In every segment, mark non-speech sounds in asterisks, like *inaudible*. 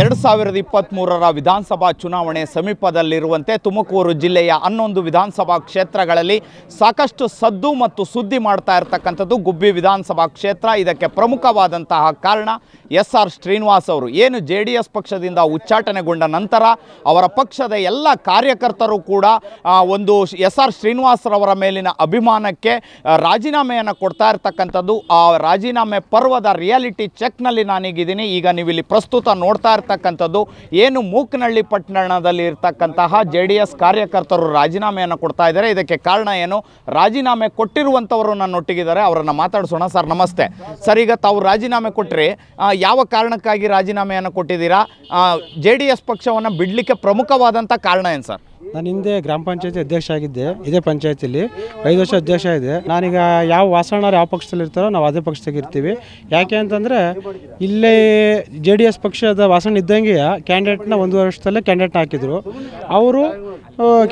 ಎರಡು ಸಾವಿರದ ಇಪ್ಪತ್ತ್ಮೂರರ ವಿಧಾನಸಭಾ ಚುನಾವಣೆ ಸಮೀಪದಲ್ಲಿರುವಂತೆ ತುಮಕೂರು ಜಿಲ್ಲೆಯ ಹನ್ನೊಂದು ವಿಧಾನಸಭಾ ಕ್ಷೇತ್ರಗಳಲ್ಲಿ ಸಾಕಷ್ಟು ಸದ್ದು ಮತ್ತು ಸುದ್ದಿ ಮಾಡ್ತಾ ಇರತಕ್ಕಂಥದ್ದು ಗುಬ್ಬಿ ವಿಧಾನಸಭಾ ಕ್ಷೇತ್ರ ಇದಕ್ಕೆ ಪ್ರಮುಖವಾದಂತಹ ಕಾರಣ ಎಸ್ ಆರ್ ಶ್ರೀನಿವಾಸ್ ಅವರು ಏನು ಜೆ ಡಿ ಎಸ್ ಪಕ್ಷದಿಂದ ಉಚ್ಚಾಟನೆಗೊಂಡ ನಂತರ ಅವರ ಪಕ್ಷದ ಎಲ್ಲ ಕಾರ್ಯಕರ್ತರು ಕೂಡ ಒಂದು ಎಸ್ ಆರ್ ಶ್ರೀನಿವಾಸರವರ ಮೇಲಿನ ಅಭಿಮಾನಕ್ಕೆ ರಾಜೀನಾಮೆಯನ್ನು ಕೊಡ್ತಾ ಇರತಕ್ಕಂಥದ್ದು ಆ ರಾಜೀನಾಮೆ ಪರ್ವದ ರಿಯಾಲಿಟಿ ಚೆಕ್ನಲ್ಲಿ ನಾನೀಗಿದ್ದೀನಿ ಈಗ ನೀವು ಇಲ್ಲಿ ಪ್ರಸ್ತುತ ನೋಡ್ತಾ ಇರ್ತಕ್ಕಂಥದ್ದು ಏನು ಮೂಕ್ನಳ್ಳಿ ಪಟ್ಟಣದಲ್ಲಿ ಇರ್ತಕ್ಕಂತಹ ಜೆ ಡಿ ಎಸ್ ಕಾರ್ಯಕರ್ತರು ರಾಜೀನಾಮೆಯನ್ನು ಕೊಡ್ತಾ ಇದ್ದಾರೆ ಇದಕ್ಕೆ ಕಾರಣ ಏನು ರಾಜೀನಾಮೆ ಕೊಟ್ಟಿರುವಂಥವರು ನನ್ನೊಟ್ಟಿಗಿದ್ದಾರೆ ಅವರನ್ನು ಮಾತಾಡಿಸೋಣ ಸರ್ ನಮಸ್ತೆ ಸರ್ ಈಗ ತಾವು ರಾಜೀನಾಮೆ ಕೊಟ್ಟರೆ ಯಾವ ಕಾರಣಕ್ಕಾಗಿ ರಾಜೀನಾಮೆಯನ್ನು ಕೊಟ್ಟಿದ್ದೀರಾ ಜೆ ಡಿ ಎಸ್ ಪಕ್ಷವನ್ನು ಬಿಡಲಿಕ್ಕೆ ಪ್ರಮುಖವಾದಂಥ ಕಾರಣ ಏನು ಸರ್ ನಾನು ಹಿಂದೆ ಗ್ರಾಮ ಪಂಚಾಯತಿ ಅಧ್ಯಕ್ಷ ಆಗಿದ್ದೆ ಇದೇ ಪಂಚಾಯತಿಲಿ ಐದು ವರ್ಷ ಅಧ್ಯಕ್ಷ ಇದೆ ನಾನೀಗ ಯಾವ ವಾಸಣ್ಣ ಯಾವ ಪಕ್ಷದಲ್ಲಿ ಇರ್ತಾರೋ ನಾವು ಅದೇ ಪಕ್ಷದಾಗ ಇರ್ತೀವಿ ಯಾಕೆ ಅಂತಂದರೆ ಇಲ್ಲೇ ಜೆ ಡಿ ಎಸ್ ಪಕ್ಷದ ವಾಸಣ್ಣ ಇದ್ದಂಗೆ ಕ್ಯಾಂಡಿಡೇಟ್ನ ಒಂದು ವರ್ಷದಲ್ಲೇ ಕ್ಯಾಂಡಿಡೇಟ್ನ ಹಾಕಿದರು ಅವರು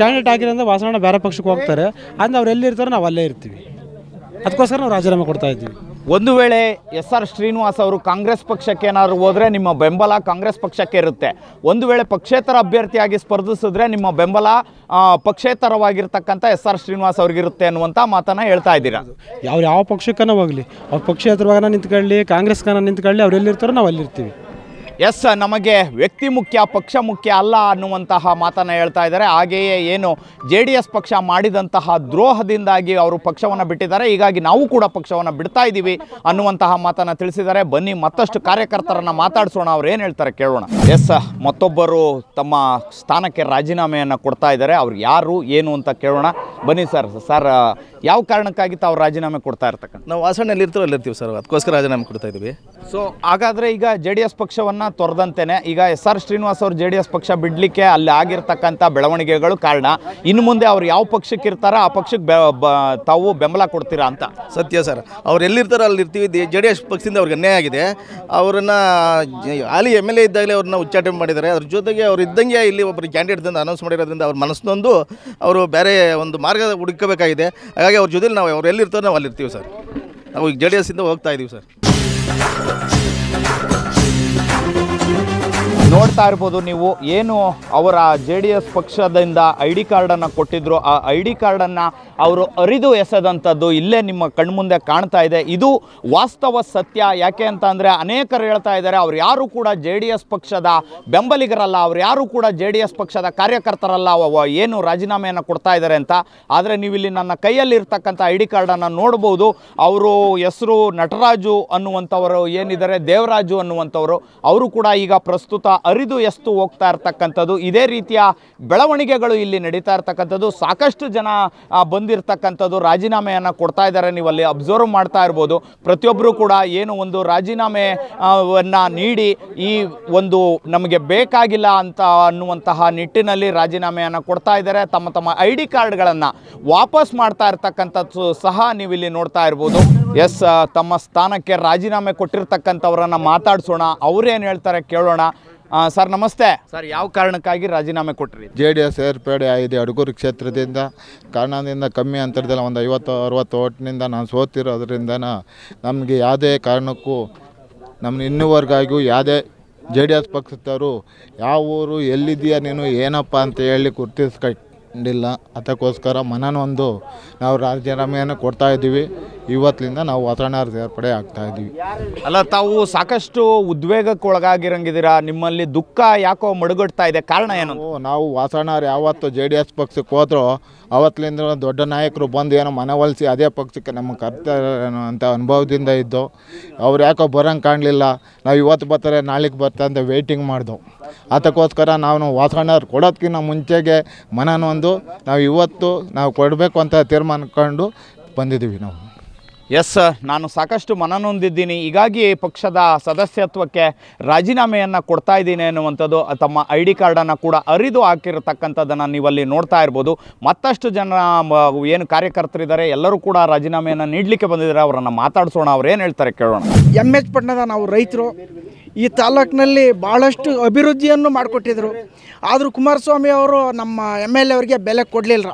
ಕ್ಯಾಂಡಿಡೇಟ್ ಆಗಿರೋದ್ರಿಂದ ವಾಸಣ್ಣ ಬೇರೆ ಪಕ್ಷಕ್ಕೆ ಹೋಗ್ತಾರೆ ಅಂದರೆ ಅವ್ರು ಎಲ್ಲಿರ್ತಾರೋ ನಾವು ಅಲ್ಲೇ ಇರ್ತೀವಿ ಅದಕ್ಕೋಸ್ಕರ ನಾವು ರಾಜೀನಾಮೆ ಕೊಡ್ತಾ ಇದ್ದೀವಿ ಒಂದು ವೇಳೆ ಎಸ್ ಆರ್ ಶ್ರೀನಿವಾಸ್ ಅವರು ಕಾಂಗ್ರೆಸ್ ಪಕ್ಷಕ್ಕೆ ಏನಾದ್ರು ಹೋದರೆ ನಿಮ್ಮ ಬೆಂಬಲ ಕಾಂಗ್ರೆಸ್ ಪಕ್ಷಕ್ಕೆ ಇರುತ್ತೆ ಒಂದು ವೇಳೆ ಪಕ್ಷೇತರ ಅಭ್ಯರ್ಥಿಯಾಗಿ ಸ್ಪರ್ಧಿಸಿದ್ರೆ ನಿಮ್ಮ ಬೆಂಬಲ ಪಕ್ಷೇತರವಾಗಿರ್ತಕ್ಕಂಥ ಎಸ್ ಆರ್ ಶ್ರೀನಿವಾಸ್ ಅವ್ರಿಗಿರುತ್ತೆ ಅನ್ನುವಂಥ ಮಾತನ್ನು ಹೇಳ್ತಾ ಇದ್ದೀರಾ ಯಾವ ಯಾವ ಪಕ್ಷಕ್ಕನೂ ಹೋಗಲಿ ಅವ್ರ ಪಕ್ಷೇತರವಾಗ ನಿಂತ್ಕೊಳ್ಳಿ ಕಾಂಗ್ರೆಸ್ಗನ ನಿಂತ್ಕೊಳ್ಳಿ ಅವ್ರು ಎಲ್ಲಿರ್ತಾರೋ ನಾವು ಅಲ್ಲಿರ್ತೀವಿ ಎಸ್ ನಮಗೆ ವ್ಯಕ್ತಿ ಮುಖ್ಯ ಪಕ್ಷ ಮುಖ್ಯ ಅಲ್ಲ ಅನ್ನುವಂತಹ ಮಾತನ್ನು ಹೇಳ್ತಾ ಇದ್ದಾರೆ ಹಾಗೆಯೇ ಏನು ಜೆ ಡಿ ಎಸ್ ಪಕ್ಷ ಮಾಡಿದಂತಹ ದ್ರೋಹದಿಂದಾಗಿ ಅವರು ಪಕ್ಷವನ್ನು ಬಿಟ್ಟಿದ್ದಾರೆ ಹೀಗಾಗಿ ನಾವು ಕೂಡ ಪಕ್ಷವನ್ನು ಬಿಡ್ತಾ ಇದ್ದೀವಿ ಅನ್ನುವಂತಹ ಮಾತನ್ನು ತಿಳಿಸಿದ್ದಾರೆ ಬನ್ನಿ ಮತ್ತಷ್ಟು ಕಾರ್ಯಕರ್ತರನ್ನು ಮಾತಾಡಿಸೋಣ ಅವ್ರು ಏನು ಹೇಳ್ತಾರೆ ಕೇಳೋಣ ಎಸ್ ಮತ್ತೊಬ್ಬರು ತಮ್ಮ ಸ್ಥಾನಕ್ಕೆ ರಾಜೀನಾಮೆಯನ್ನು ಕೊಡ್ತಾ ಇದ್ದಾರೆ ಅವ್ರು ಯಾರು ಏನು ಅಂತ ಕೇಳೋಣ ಬನ್ನಿ ಸರ್ ಸರ್ ಯಾವ ಕಾರಣಕ್ಕಾಗಿ ತಾವು ರಾಜೀನಾಮೆ ಕೊಡ್ತಾ ಇರ್ತಕ್ಕಂಥ ನಾವು ಹಾಸನಲ್ಲಿ ಇರ್ತೀವಿ ಅಲ್ಲಿರ್ತೀವಿ ಸರ್ ಅದಕ್ಕೋಸ್ಕರ ರಾಜೀನಾಮೆ ಕೊಡ್ತಾ ಇದ್ದೀವಿ ಸೊ ಹಾಗಾದರೆ ಈಗ ಜೆ ಡಿ ಎಸ್ ಪಕ್ಷವನ್ನು ವಿಚಾರನ ತೊರೆದಂತೆಯೇ ಈಗ ಎಸ್ ಆರ್ ಶ್ರೀನಿವಾಸ್ ಅವರು ಜೆ ಡಿ ಎಸ್ ಪಕ್ಷ ಬಿಡಲಿಕ್ಕೆ ಅಲ್ಲಿ ಆಗಿರ್ತಕ್ಕಂಥ ಬೆಳವಣಿಗೆಗಳು ಕಾರಣ ಇನ್ನು ಮುಂದೆ ಅವ್ರು ಯಾವ ಪಕ್ಷಕ್ಕೆ ಇರ್ತಾರೋ ಆ ಪಕ್ಷಕ್ಕೆ ತಾವು ಬೆಂಬಲ ಕೊಡ್ತೀರಾ ಅಂತ ಸತ್ಯ ಸರ್ ಅವ್ರು ಎಲ್ಲಿರ್ತಾರೋ ಅಲ್ಲಿ ಇರ್ತೀವಿ ಜೆ ಡಿ ಎಸ್ ಪಕ್ಷದಿಂದ ಅವ್ರಿಗೆ ಅನ್ಯಾಯ ಆಗಿದೆ ಅವರನ್ನು ಹಾಲಿ ಎಮ್ ಎಲ್ ಎ ಇದ್ದಾಗಲೇ ಅವ್ರನ್ನ ಉಚ್ಚಾಟನೆ ಮಾಡಿದ್ದಾರೆ ಅದ್ರ ಜೊತೆಗೆ ಅವ್ರು ಇದ್ದಂಗೆ ಇಲ್ಲಿ ಒಬ್ಬರು ಕ್ಯಾಂಡಿಡೇಟ್ದಿಂದ ಅನೌನ್ಸ್ ಮಾಡಿರೋದ್ರಿಂದ ಅವ್ರ ಮನಸ್ಸಿನೊಂದು ಅವರು ಬೇರೆ ಒಂದು ಮಾರ್ಗ ಹುಡುಕಬೇಕಾಗಿದೆ ಹಾಗಾಗಿ ಅವ್ರ ಜೊತೆಲಿ ನಾವು ಅವ್ರು ಎಲ್ಲಿರ್ತಾರೋ ನಾವು ಅಲ್ಲಿರ್ತೀವಿ ಸರ್ ನಾವು ಈಗ ಜೆ ಡಿ ಎಸ್ ಇಂದ ಹೋಗ್ತಾ ಇದ್ದೀವಿ ಸರ್ ನೋಡ್ತಾ ಇರ್ಬೋದು ನೀವು ಏನು ಅವರ ಜೆ ಡಿ ಎಸ್ ಪಕ್ಷದಿಂದ ಐ ಡಿ ಕಾರ್ಡನ್ನು ಕೊಟ್ಟಿದ್ರು ಆ ಐ ಡಿ ಕಾರ್ಡನ್ನು ಅವರು ಅರಿದು ಎಸೆದಂಥದ್ದು ಇಲ್ಲೇ ನಿಮ್ಮ ಕಣ್ಮುಂದೆ ಕಾಣ್ತಾ ಇದೆ ಇದು ವಾಸ್ತವ ಸತ್ಯ ಯಾಕೆ ಅಂತ ಅಂದರೆ ಅನೇಕರು ಹೇಳ್ತಾ ಇದ್ದಾರೆ ಅವ್ರು ಯಾರು ಕೂಡ ಜೆ ಡಿ ಎಸ್ ಪಕ್ಷದ ಬೆಂಬಲಿಗರಲ್ಲ ಅವ್ರು ಯಾರು ಕೂಡ ಜೆ ಡಿ ಎಸ್ ಪಕ್ಷದ ಕಾರ್ಯಕರ್ತರಲ್ಲ ಏನು ರಾಜೀನಾಮೆಯನ್ನು ಕೊಡ್ತಾ ಇದ್ದಾರೆ ಅಂತ ಆದರೆ ನೀವಿಲ್ಲಿ ನನ್ನ ಕೈಯಲ್ಲಿರ್ತಕ್ಕಂಥ ಐ ಡಿ ಕಾರ್ಡನ್ನು ನೋಡ್ಬೋದು ಅವರು ಹೆಸರು ನಟರಾಜು ಅನ್ನುವಂಥವರು ಏನಿದ್ದಾರೆ ದೇವರಾಜು ಅನ್ನುವಂಥವರು ಅವರು ಕೂಡ ಈಗ ಪ್ರಸ್ತುತ ಅರಿದು ಎಸ್ತು ಹೋಗ್ತಾ ಇರ್ತಕ್ಕಂಥದ್ದು ಇದೇ ರೀತಿಯ ಬೆಳವಣಿಗೆಗಳು ಇಲ್ಲಿ ನಡೀತಾ ಇರ್ತಕ್ಕಂಥದ್ದು ಸಾಕಷ್ಟು ಜನ ಬಂದು ಬಂದಿರತಕ್ಕಂಥದ್ದು ರಾಜೀನಾಮೆಯನ್ನು ಕೊಡ್ತಾ ಇದ್ದಾರೆ ನೀವು ಅಲ್ಲಿ ಅಬ್ಸರ್ವ್ ಮಾಡ್ತಾ ಇರ್ಬೋದು ಪ್ರತಿಯೊಬ್ಬರು ಕೂಡ ಏನು ಒಂದು ರಾಜೀನಾಮೆವನ್ನು ನೀಡಿ ಈ ಒಂದು ನಮಗೆ ಬೇಕಾಗಿಲ್ಲ ಅಂತ ಅನ್ನುವಂತಹ ನಿಟ್ಟಿನಲ್ಲಿ ರಾಜೀನಾಮೆಯನ್ನು ಕೊಡ್ತಾ ಇದ್ದಾರೆ ತಮ್ಮ ತಮ್ಮ ಐ ಡಿ ಕಾರ್ಡ್ಗಳನ್ನು ವಾಪಸ್ ಮಾಡ್ತಾ ಇರ್ತಕ್ಕಂಥದ್ದು ಸಹ ನೀವು ಇಲ್ಲಿ ನೋಡ್ತಾ ಇರ್ಬೋದು ಎಸ್ ತಮ್ಮ ಸ್ಥಾನಕ್ಕೆ ರಾಜೀನಾಮೆ ಕೊಟ್ಟಿರ್ತಕ್ಕಂಥವ್ರನ್ನ ಮಾತಾಡಿಸೋಣ ಅವರೇನು ಹೇಳ್ತಾರೆ ಕೇಳೋಣ ಸರ್ ನಮಸ್ತೆ ಸರ್ ಯಾವ ಕಾರಣಕ್ಕಾಗಿ ರಾಜೀನಾಮೆ ಕೊಟ್ಟರಿ ಜೆ ಡಿ ಎಸ್ ಸೇರ್ಪಡೆ ಆಗಿದೆ ಅಡಗೂರು ಕ್ಷೇತ್ರದಿಂದ ಕಾರಣದಿಂದ ಕಮ್ಮಿ ಅಂತರದಲ್ಲ ಒಂದು ಐವತ್ತು ಅರವತ್ತು ಓಟ್ನಿಂದ ನಾನು ಸೋತಿರೋದ್ರಿಂದ ನಮಗೆ ಯಾವುದೇ ಕಾರಣಕ್ಕೂ ನಮ್ಮ ಇನ್ನೂವರೆಗಾಗಿಯೂ ಯಾವುದೇ ಜೆ ಡಿ ಎಸ್ ಪಕ್ಷದವರು ಯಾವ ಊರು ಎಲ್ಲಿದ್ದೀಯ ನೀನು ಏನಪ್ಪ ಅಂತ ಹೇಳಿ ಗುರ್ತಿಸ್ಕೈ ಇಲ್ಲ ಅದಕ್ಕೋಸ್ಕರ ಮನನೊಂದು ನಾವು ರಾಜೀನಾಮೆಯನ್ನು ಕೊಡ್ತಾ ಇದ್ದೀವಿ ಇವತ್ತಿನಿಂದ ನಾವು ವಾತಾವರಣ ಸೇರ್ಪಡೆ ಆಗ್ತಾ ಇದ್ದೀವಿ ಅಲ್ಲ ತಾವು ಸಾಕಷ್ಟು ಉದ್ವೇಗಕ್ಕೆ ಒಳಗಾಗಿರಂಗಿದ್ದೀರಾ ನಿಮ್ಮಲ್ಲಿ ದುಃಖ ಯಾಕೋ ಮಡುಗಡ್ತಾ ಇದೆ ಕಾರಣ ಏನು ನಾವು ವಾತಾವರಣ ಯಾವತ್ತು ಜೆ ಡಿ ಎಸ್ ಪಕ್ಷಕ್ಕೆ ಹೋದ್ರೂ ಅವತ್ತಿನಿಂದ ದೊಡ್ಡ ನಾಯಕರು ಬಂದು ಏನೋ ಮನವೊಲಿಸಿ ಅದೇ ಪಕ್ಷಕ್ಕೆ ನಮ್ಮ ಕರ್ತವ್ಯ ಅಂತ ಅನುಭವದಿಂದ ಇದ್ದು ಅವ್ರು ಯಾಕೋ ಬರೋಂಗೆ ಕಾಣಲಿಲ್ಲ ನಾವು ಇವತ್ತು ಬರ್ತಾರೆ ನಾಳೆಗೆ ಬರ್ತಾರೆ ಅಂತ ವೆಯ್ಟಿಂಗ್ ಮಾಡಿದೆವು ಅದಕ್ಕೋಸ್ಕರ ನಾವು ವಾತಾವರಣ ಕೊಡೋದಕ್ಕಿಂತ ಮುಂಚೆಗೆ ಮನನೊಂದು ಬಂದು ನಾವು ಇವತ್ತು ನಾವು ಕೊಡಬೇಕು ಅಂತ ತೀರ್ಮಾನಕೊಂಡು ಬಂದಿದ್ದೀವಿ ನಾವು ಎಸ್ ನಾನು ಸಾಕಷ್ಟು ಮನನೊಂದಿದ್ದೀನಿ ಹೀಗಾಗಿ ಪಕ್ಷದ ಸದಸ್ಯತ್ವಕ್ಕೆ ರಾಜೀನಾಮೆಯನ್ನು ಕೊಡ್ತಾ ಇದ್ದೀನಿ ಅನ್ನುವಂಥದ್ದು ತಮ್ಮ ಐ ಡಿ ಕಾರ್ಡನ್ನು ಕೂಡ ಅರಿದು ಹಾಕಿರತಕ್ಕಂಥದ್ದನ್ನು ನೀವಲ್ಲಿ ನೋಡ್ತಾ ಇರ್ಬೋದು ಮತ್ತಷ್ಟು ಜನ ಏನು ಕಾರ್ಯಕರ್ತರಿದ್ದಾರೆ ಎಲ್ಲರೂ ಕೂಡ ರಾಜೀನಾಮೆಯನ್ನು ನೀಡಲಿಕ್ಕೆ ಬಂದಿದ್ದಾರೆ ಅವರನ್ನು ಮಾತಾಡಿಸೋಣ ಅವ್ರು ಏನು ಹೇಳ್ತಾರೆ ಕೇಳೋಣ ಎಮ್ ಎಚ್ ಪಟ್ಟಣದ ನಾವು ರೈತರು ಈ ತಾಲೂಕಿನಲ್ಲಿ ಭಾಳಷ್ಟು ಅಭಿವೃದ್ಧಿಯನ್ನು ಮಾಡಿಕೊಟ್ಟಿದ್ರು ಆದರೂ ಕುಮಾರಸ್ವಾಮಿ ಅವರು ನಮ್ಮ ಎಮ್ ಎಲ್ ಎ ಅವರಿಗೆ ಬೆಲೆ ಕೊಡಲಿಲ್ಲ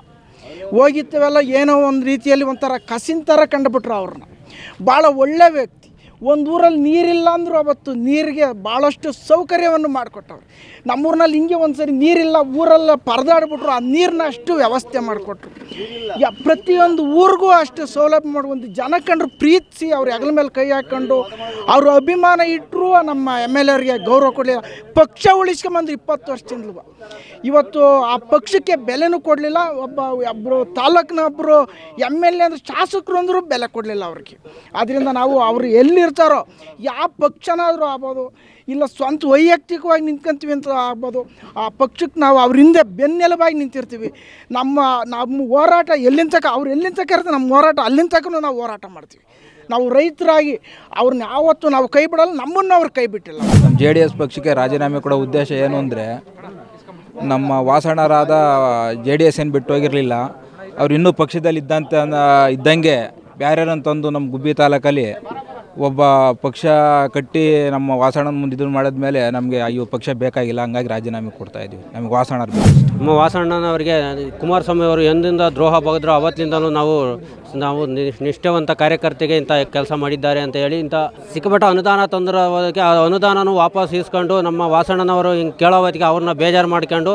ಹೋಗಿತ್ತವೆಲ್ಲ ಏನೋ ಒಂದು ರೀತಿಯಲ್ಲಿ ಒಂಥರ ಕಸಿನ ಥರ ಕಂಡುಬಿಟ್ರು ಅವ್ರನ್ನ ಭಾಳ ಒಳ್ಳೆ ವ್ಯಕ್ತಿ ಒಂದು ಊರಲ್ಲಿ ನೀರಿಲ್ಲ ಅಂದರು ಅವತ್ತು ನೀರಿಗೆ ಭಾಳಷ್ಟು ಸೌಕರ್ಯವನ್ನು ಮಾಡಿಕೊಟ್ಟವ್ರು ನಮ್ಮೂರಿನಲ್ಲಿ ಹಿಂಗೆ ಒಂದು ಸರಿ ನೀರಿಲ್ಲ ಊರಲ್ಲ ಪರದಾಡ್ಬಿಟ್ರು ಆ ನೀರನ್ನ ಅಷ್ಟು ವ್ಯವಸ್ಥೆ ಮಾಡಿಕೊಟ್ರು ಯಾ ಪ್ರತಿಯೊಂದು ಊರಿಗೂ ಅಷ್ಟು ಸೌಲಭ್ಯ ಮಾಡ್ಕೊಂಡು ಜನ ಕಂಡ್ರು ಪ್ರೀತಿಸಿ ಅವ್ರು ಹೆಗಲ ಮೇಲೆ ಕೈ ಹಾಕ್ಕೊಂಡು ಅವರು ಅಭಿಮಾನ ಇಟ್ಟರು ನಮ್ಮ ಎಮ್ ಎಲ್ ಎರಿಗೆ ಗೌರವ ಕೊಡಲಿಲ್ಲ ಪಕ್ಷ ಉಳಿಸ್ಕೊಂಬಂದ್ರು ಇಪ್ಪತ್ತು ವರ್ಷದಿಂದಲೂ ಇವತ್ತು ಆ ಪಕ್ಷಕ್ಕೆ ಬೆಲೆನೂ ಕೊಡಲಿಲ್ಲ ಒಬ್ಬ ಒಬ್ಬರು ತಾಲೂಕಿನ ಒಬ್ಬರು ಎಮ್ ಎಲ್ ಎ ಅಂದ್ರೆ ಶಾಸಕರು ಅಂದರೂ ಬೆಲೆ ಕೊಡಲಿಲ್ಲ ಅವ್ರಿಗೆ ಆದ್ದರಿಂದ ನಾವು ಅವರು ಎಲ್ಲಿ ನಿಂತಿರ್ತಾರೋ ಯಾವ ಪಕ್ಷನಾದರೂ ಆಗ್ಬೋದು ಇಲ್ಲ ಸ್ವಂತ ವೈಯಕ್ತಿಕವಾಗಿ ನಿಂತ್ಕೊಂತೀವಿ ಅಂತ ಆಗ್ಬೋದು ಆ ಪಕ್ಷಕ್ಕೆ ನಾವು ಅವ್ರ ಹಿಂದೆ ಬೆನ್ನೆಲುಬಾಗಿ ನಿಂತಿರ್ತೀವಿ ನಮ್ಮ ನಮ್ಮ ಹೋರಾಟ ಎಲ್ಲಿಂದ ತಕ್ಕ ಅವ್ರು ಎಲ್ಲಿಂದ ತಕ್ಕ ಇರ್ತಾರೆ ನಮ್ಮ ಹೋರಾಟ ಅಲ್ಲಿಂದ ತನಕ ನಾವು ಹೋರಾಟ ಮಾಡ್ತೀವಿ ನಾವು ರೈತರಾಗಿ ಅವ್ರನ್ನ ಯಾವತ್ತು ನಾವು ಕೈ ಬಿಡಲ್ಲ ನಮ್ಮನ್ನು ಅವ್ರು ಕೈ ಬಿಟ್ಟಿಲ್ಲ ನಮ್ಮ ಜೆ ಡಿ ಎಸ್ ಪಕ್ಷಕ್ಕೆ ರಾಜೀನಾಮೆ ಕೊಡೋ ಉದ್ದೇಶ ಏನು ಅಂದರೆ ನಮ್ಮ ವಾಸಣರಾದ ಜೆ ಡಿ ಎಸ್ ಏನು ಬಿಟ್ಟು ಹೋಗಿರಲಿಲ್ಲ ಅವ್ರು ಇನ್ನೂ ಪಕ್ಷದಲ್ಲಿ ಇದ್ದಂತ ಇದ್ದಂಗೆ ಬ್ಯಾರ್ಯಾರನ್ನು ತಂದು ನಮ್ಮ ಗುಬ್ಬಿ ತಾಲೂಕಲ್ಲಿ ಒಬ್ಬ ಪಕ್ಷ ಕಟ್ಟಿ ನಮ್ಮ ವಾಸಣ ಮುಂದೆ ಇದನ್ನು ಮಾಡಿದ್ಮೇಲೆ ನಮಗೆ ಅಯ್ಯೋ ಪಕ್ಷ ಬೇಕಾಗಿಲ್ಲ ಹಂಗಾಗಿ ರಾಜೀನಾಮೆ ಕೊಡ್ತಾ ಇದ್ದೀವಿ ನಮಗೆ ವಾಸಣ್ಣ ನಮ್ಮ ವಾಸಣ್ಣನವರಿಗೆ ಕುಮಾರಸ್ವಾಮಿ ಅವರು ಎಂದಿಂದ ದ್ರೋಹ ಬಗೆದ್ರು ಅವತ್ತಿನಿಂದಲೂ ನಾವು ನಾವು ನಿಷ್ಠಾವಂತ ಕಾರ್ಯಕರ್ತೆಗೆ ಇಂಥ ಕೆಲಸ ಮಾಡಿದ್ದಾರೆ ಅಂತ ಹೇಳಿ ಇಂಥ ಸಿಕ್ಕಪಟ್ಟ ಅನುದಾನ ತೊಂದರಕ್ಕೆ ಆ ಅನುದಾನನೂ ವಾಪಸ್ ಇಸ್ಕೊಂಡು ನಮ್ಮ ವಾಸಣ್ಣನವರು ಹಿಂಗೆ ಕೇಳೋವತ್ತಿಗೆ ಅವ್ರನ್ನ ಬೇಜಾರು ಮಾಡ್ಕೊಂಡು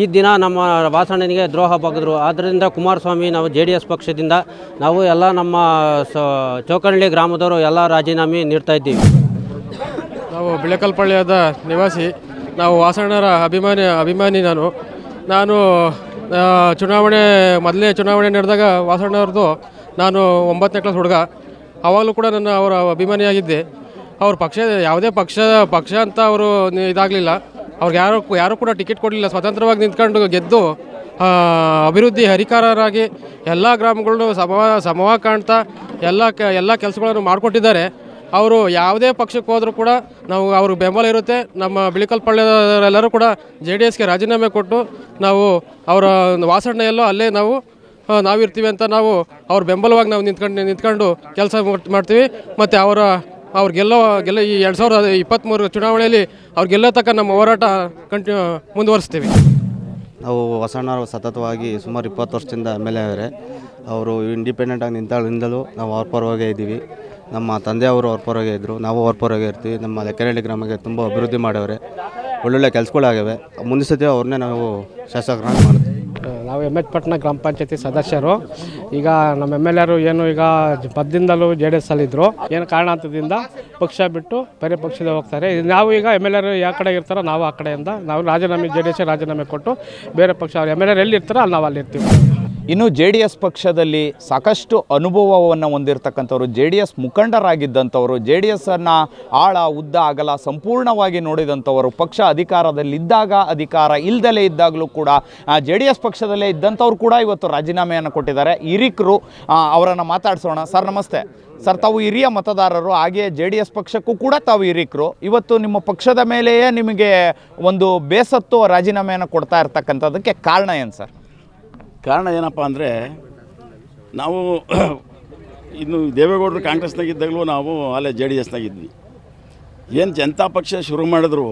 ಈ ದಿನ ನಮ್ಮ ವಾಸಣ್ಣನಿಗೆ ದ್ರೋಹ ಬಗೆದ್ರು ಆದ್ದರಿಂದ ಕುಮಾರಸ್ವಾಮಿ ನಾವು ಜೆ ಡಿ ಎಸ್ ಪಕ್ಷದಿಂದ ನಾವು ಎಲ್ಲ ನಮ್ಮ ಸ ಗ್ರಾಮದವರು ಎಲ್ಲ ರಾಜೀನಾಮೆ ನೀಡ್ತಾ ಇದ್ದೀವಿ ನಾವು ಬಿಳಕಲ್ಪಳ್ಳಿಯದ ನಿವಾಸಿ ನಾವು ವಾಸಣ್ಣರ ಅಭಿಮಾನಿ ಅಭಿಮಾನಿ ನಾನು ನಾನು ಚುನಾವಣೆ ಮೊದಲೇ ಚುನಾವಣೆ ನಡೆದಾಗ ವಾಸಣ್ಣವ್ರದ್ದು ನಾನು ಒಂಬತ್ತನೇ ಕ್ಲಾಸ್ ಹುಡುಗ ಆವಾಗಲೂ ಕೂಡ ನನ್ನ ಅವರ ಅಭಿಮಾನಿಯಾಗಿದ್ದೆ ಅವ್ರ ಪಕ್ಷ ಯಾವುದೇ ಪಕ್ಷ ಪಕ್ಷ ಅಂತ ಅವರು ಇದಾಗಲಿಲ್ಲ ಅವ್ರಿಗೆ ಯಾರು ಯಾರೂ ಕೂಡ ಟಿಕೆಟ್ ಕೊಡಲಿಲ್ಲ ಸ್ವತಂತ್ರವಾಗಿ ನಿಂತ್ಕೊಂಡು ಗೆದ್ದು ಅಭಿವೃದ್ಧಿ ಹರಿಕಾರರಾಗಿ ಎಲ್ಲ ಗ್ರಾಮಗಳನ್ನು ಸಮ ಸಮವಾಗಿ ಕಾಣ್ತಾ ಎಲ್ಲ ಕ ಎಲ್ಲ ಕೆಲಸಗಳನ್ನು ಮಾಡಿಕೊಟ್ಟಿದ್ದಾರೆ ಅವರು ಯಾವುದೇ ಪಕ್ಷಕ್ಕೆ ಹೋದರೂ ಕೂಡ ನಾವು ಅವ್ರಿಗೆ ಬೆಂಬಲ ಇರುತ್ತೆ ನಮ್ಮ ಬಿಳಿಕಲ್ ಪಳ್ಳಿಯವರೆಲ್ಲರೂ ಕೂಡ ಜೆ ಡಿ ಎಸ್ಗೆ ರಾಜೀನಾಮೆ ಕೊಟ್ಟು ನಾವು ಅವರ ವಾಸಣ್ಣೆಯಲ್ಲೋ ಅಲ್ಲೇ ನಾವು ನಾವಿರ್ತೀವಿ ಅಂತ ನಾವು ಅವ್ರ ಬೆಂಬಲವಾಗಿ ನಾವು ನಿಂತ್ಕೊಂಡು ನಿಂತ್ಕೊಂಡು ಕೆಲಸ ಮಾಡ್ತೀವಿ ಮತ್ತು ಅವರ ಅವ್ರಿಗೆಲ್ಲೋ ಗೆಲ್ಲೋ ಗೆಲ್ಲ ಈ ಎರಡು ಸಾವಿರದ ಇಪ್ಪತ್ತ್ಮೂರು ಚುನಾವಣೆಯಲ್ಲಿ ಅವ್ರು ನಮ್ಮ ಹೋರಾಟ ಕಂಟಿನ್ಯೂ ಮುಂದುವರಿಸ್ತೀವಿ ನಾವು ಹೊಸಣ್ಣವರು ಸತತವಾಗಿ ಸುಮಾರು ಇಪ್ಪತ್ತು ವರ್ಷದಿಂದ ಎಮ್ ಎಲ್ ಎ ಅವರು ಇಂಡಿಪೆಂಡೆಂಟಾಗಿ ನಿಂತಾಳಿಂದಲೂ ನಾವು ಅವ್ರ ಪರವಾಗೇ ಇದ್ದೀವಿ ನಮ್ಮ ತಂದೆಯವರು ಅವ್ರ ಪರವಾಗಿ ಇದ್ದರು ನಾವು ಅವ್ರ ಪರವಾಗಿ ಇರ್ತೀವಿ ನಮ್ಮ ಲೆಕ್ಕನಹಳ್ಳಿ ಗ್ರಾಮಕ್ಕೆ ತುಂಬ ಅಭಿವೃದ್ಧಿ ಮಾಡವ್ರೆ ಒಳ್ಳೊಳ್ಳೆ ಕೆಲಸಗಳಾಗಿವೆ ಮುಂದಿನ ಸತಿ ಅವ್ರನ್ನೇ ನಾವು ಶಾಸಕರಾಗಿ ಮಾಡ್ತೀವಿ ನಾವು ಎಮ್ ಎಚ್ ಪಟ್ಟಣ ಗ್ರಾಮ ಪಂಚಾಯತಿ ಸದಸ್ಯರು ಈಗ ನಮ್ಮ ಎಮ್ ಎಲ್ ಎರು ಏನು ಈಗ ಪದ್ದಿಂದಲೂ ಜೆ ಡಿ ಎಸ್ ಅಲ್ಲಿದ್ದರು ಏನು ಕಾರಣಾಂತದಿಂದ ಪಕ್ಷ ಬಿಟ್ಟು ಬೇರೆ ಪಕ್ಷದ ಹೋಗ್ತಾರೆ ನಾವು ಈಗ ಎಮ್ ಎಲ್ ಎರು ಯಾವ ಕಡೆ ಇರ್ತಾರೋ ನಾವು ಆ ಕಡೆಯಿಂದ ನಾವು ರಾಜೀನಾಮೆ ಜೆ ಡಿ ಎಸ್ ರಾಜೀನಾಮೆ ಕೊಟ್ಟು ಬೇರೆ ಪಕ್ಷ ಅವ್ರು ಎಮ್ ಎಲ್ ಎರು ಎಲ್ಲಿ ಇರ್ತಾರೋ ಅಲ್ಲಿ ನಾವು ಅಲ್ಲಿರ್ತೀವಿ ಇನ್ನು ಜೆ ಡಿ ಎಸ್ ಪಕ್ಷದಲ್ಲಿ ಸಾಕಷ್ಟು ಅನುಭವವನ್ನು ಹೊಂದಿರತಕ್ಕಂಥವ್ರು ಜೆ ಡಿ ಎಸ್ ಮುಖಂಡರಾಗಿದ್ದಂಥವರು ಜೆ ಡಿ ಎಸ್ಸನ್ನು ಆಳ ಉದ್ದ ಅಗಲ ಸಂಪೂರ್ಣವಾಗಿ ನೋಡಿದಂಥವರು ಪಕ್ಷ ಅಧಿಕಾರದಲ್ಲಿದ್ದಾಗ ಅಧಿಕಾರ ಇಲ್ಲದಲೇ ಇದ್ದಾಗಲೂ ಕೂಡ ಜೆ ಡಿ ಎಸ್ ಪಕ್ಷದಲ್ಲೇ ಇದ್ದಂಥವ್ರು ಕೂಡ ಇವತ್ತು ರಾಜೀನಾಮೆಯನ್ನು ಕೊಟ್ಟಿದ್ದಾರೆ ಹಿರಿಕರು ಅವರನ್ನು ಮಾತಾಡಿಸೋಣ ಸರ್ ನಮಸ್ತೆ ಸರ್ ತಾವು ಹಿರಿಯ ಮತದಾರರು ಹಾಗೆಯೇ ಜೆ ಡಿ ಎಸ್ ಪಕ್ಷಕ್ಕೂ ಕೂಡ ತಾವು ಹಿರಿಕರು ಇವತ್ತು ನಿಮ್ಮ ಪಕ್ಷದ ಮೇಲೆಯೇ ನಿಮಗೆ ಒಂದು ಬೇಸತ್ತು ರಾಜೀನಾಮೆಯನ್ನು ಕೊಡ್ತಾ ಇರ್ತಕ್ಕಂಥದ್ದಕ್ಕೆ ಕಾರಣ ಏನು ಸರ್ ಕಾರಣ ಏನಪ್ಪ ಅಂದರೆ ನಾವು *clears throat* ಇನ್ನು ದೇವೇಗೌಡರು ಕಾಂಗ್ರೆಸ್ನಾಗಿದ್ದಾಗಲೂ ನಾವು ಅಲ್ಲೇ ಜೆ ಡಿ ಎಸ್ನಾಗಿದ್ವಿ ಏನು ಜನತಾ ಪಕ್ಷ ಶುರು ಮಾಡಿದ್ರು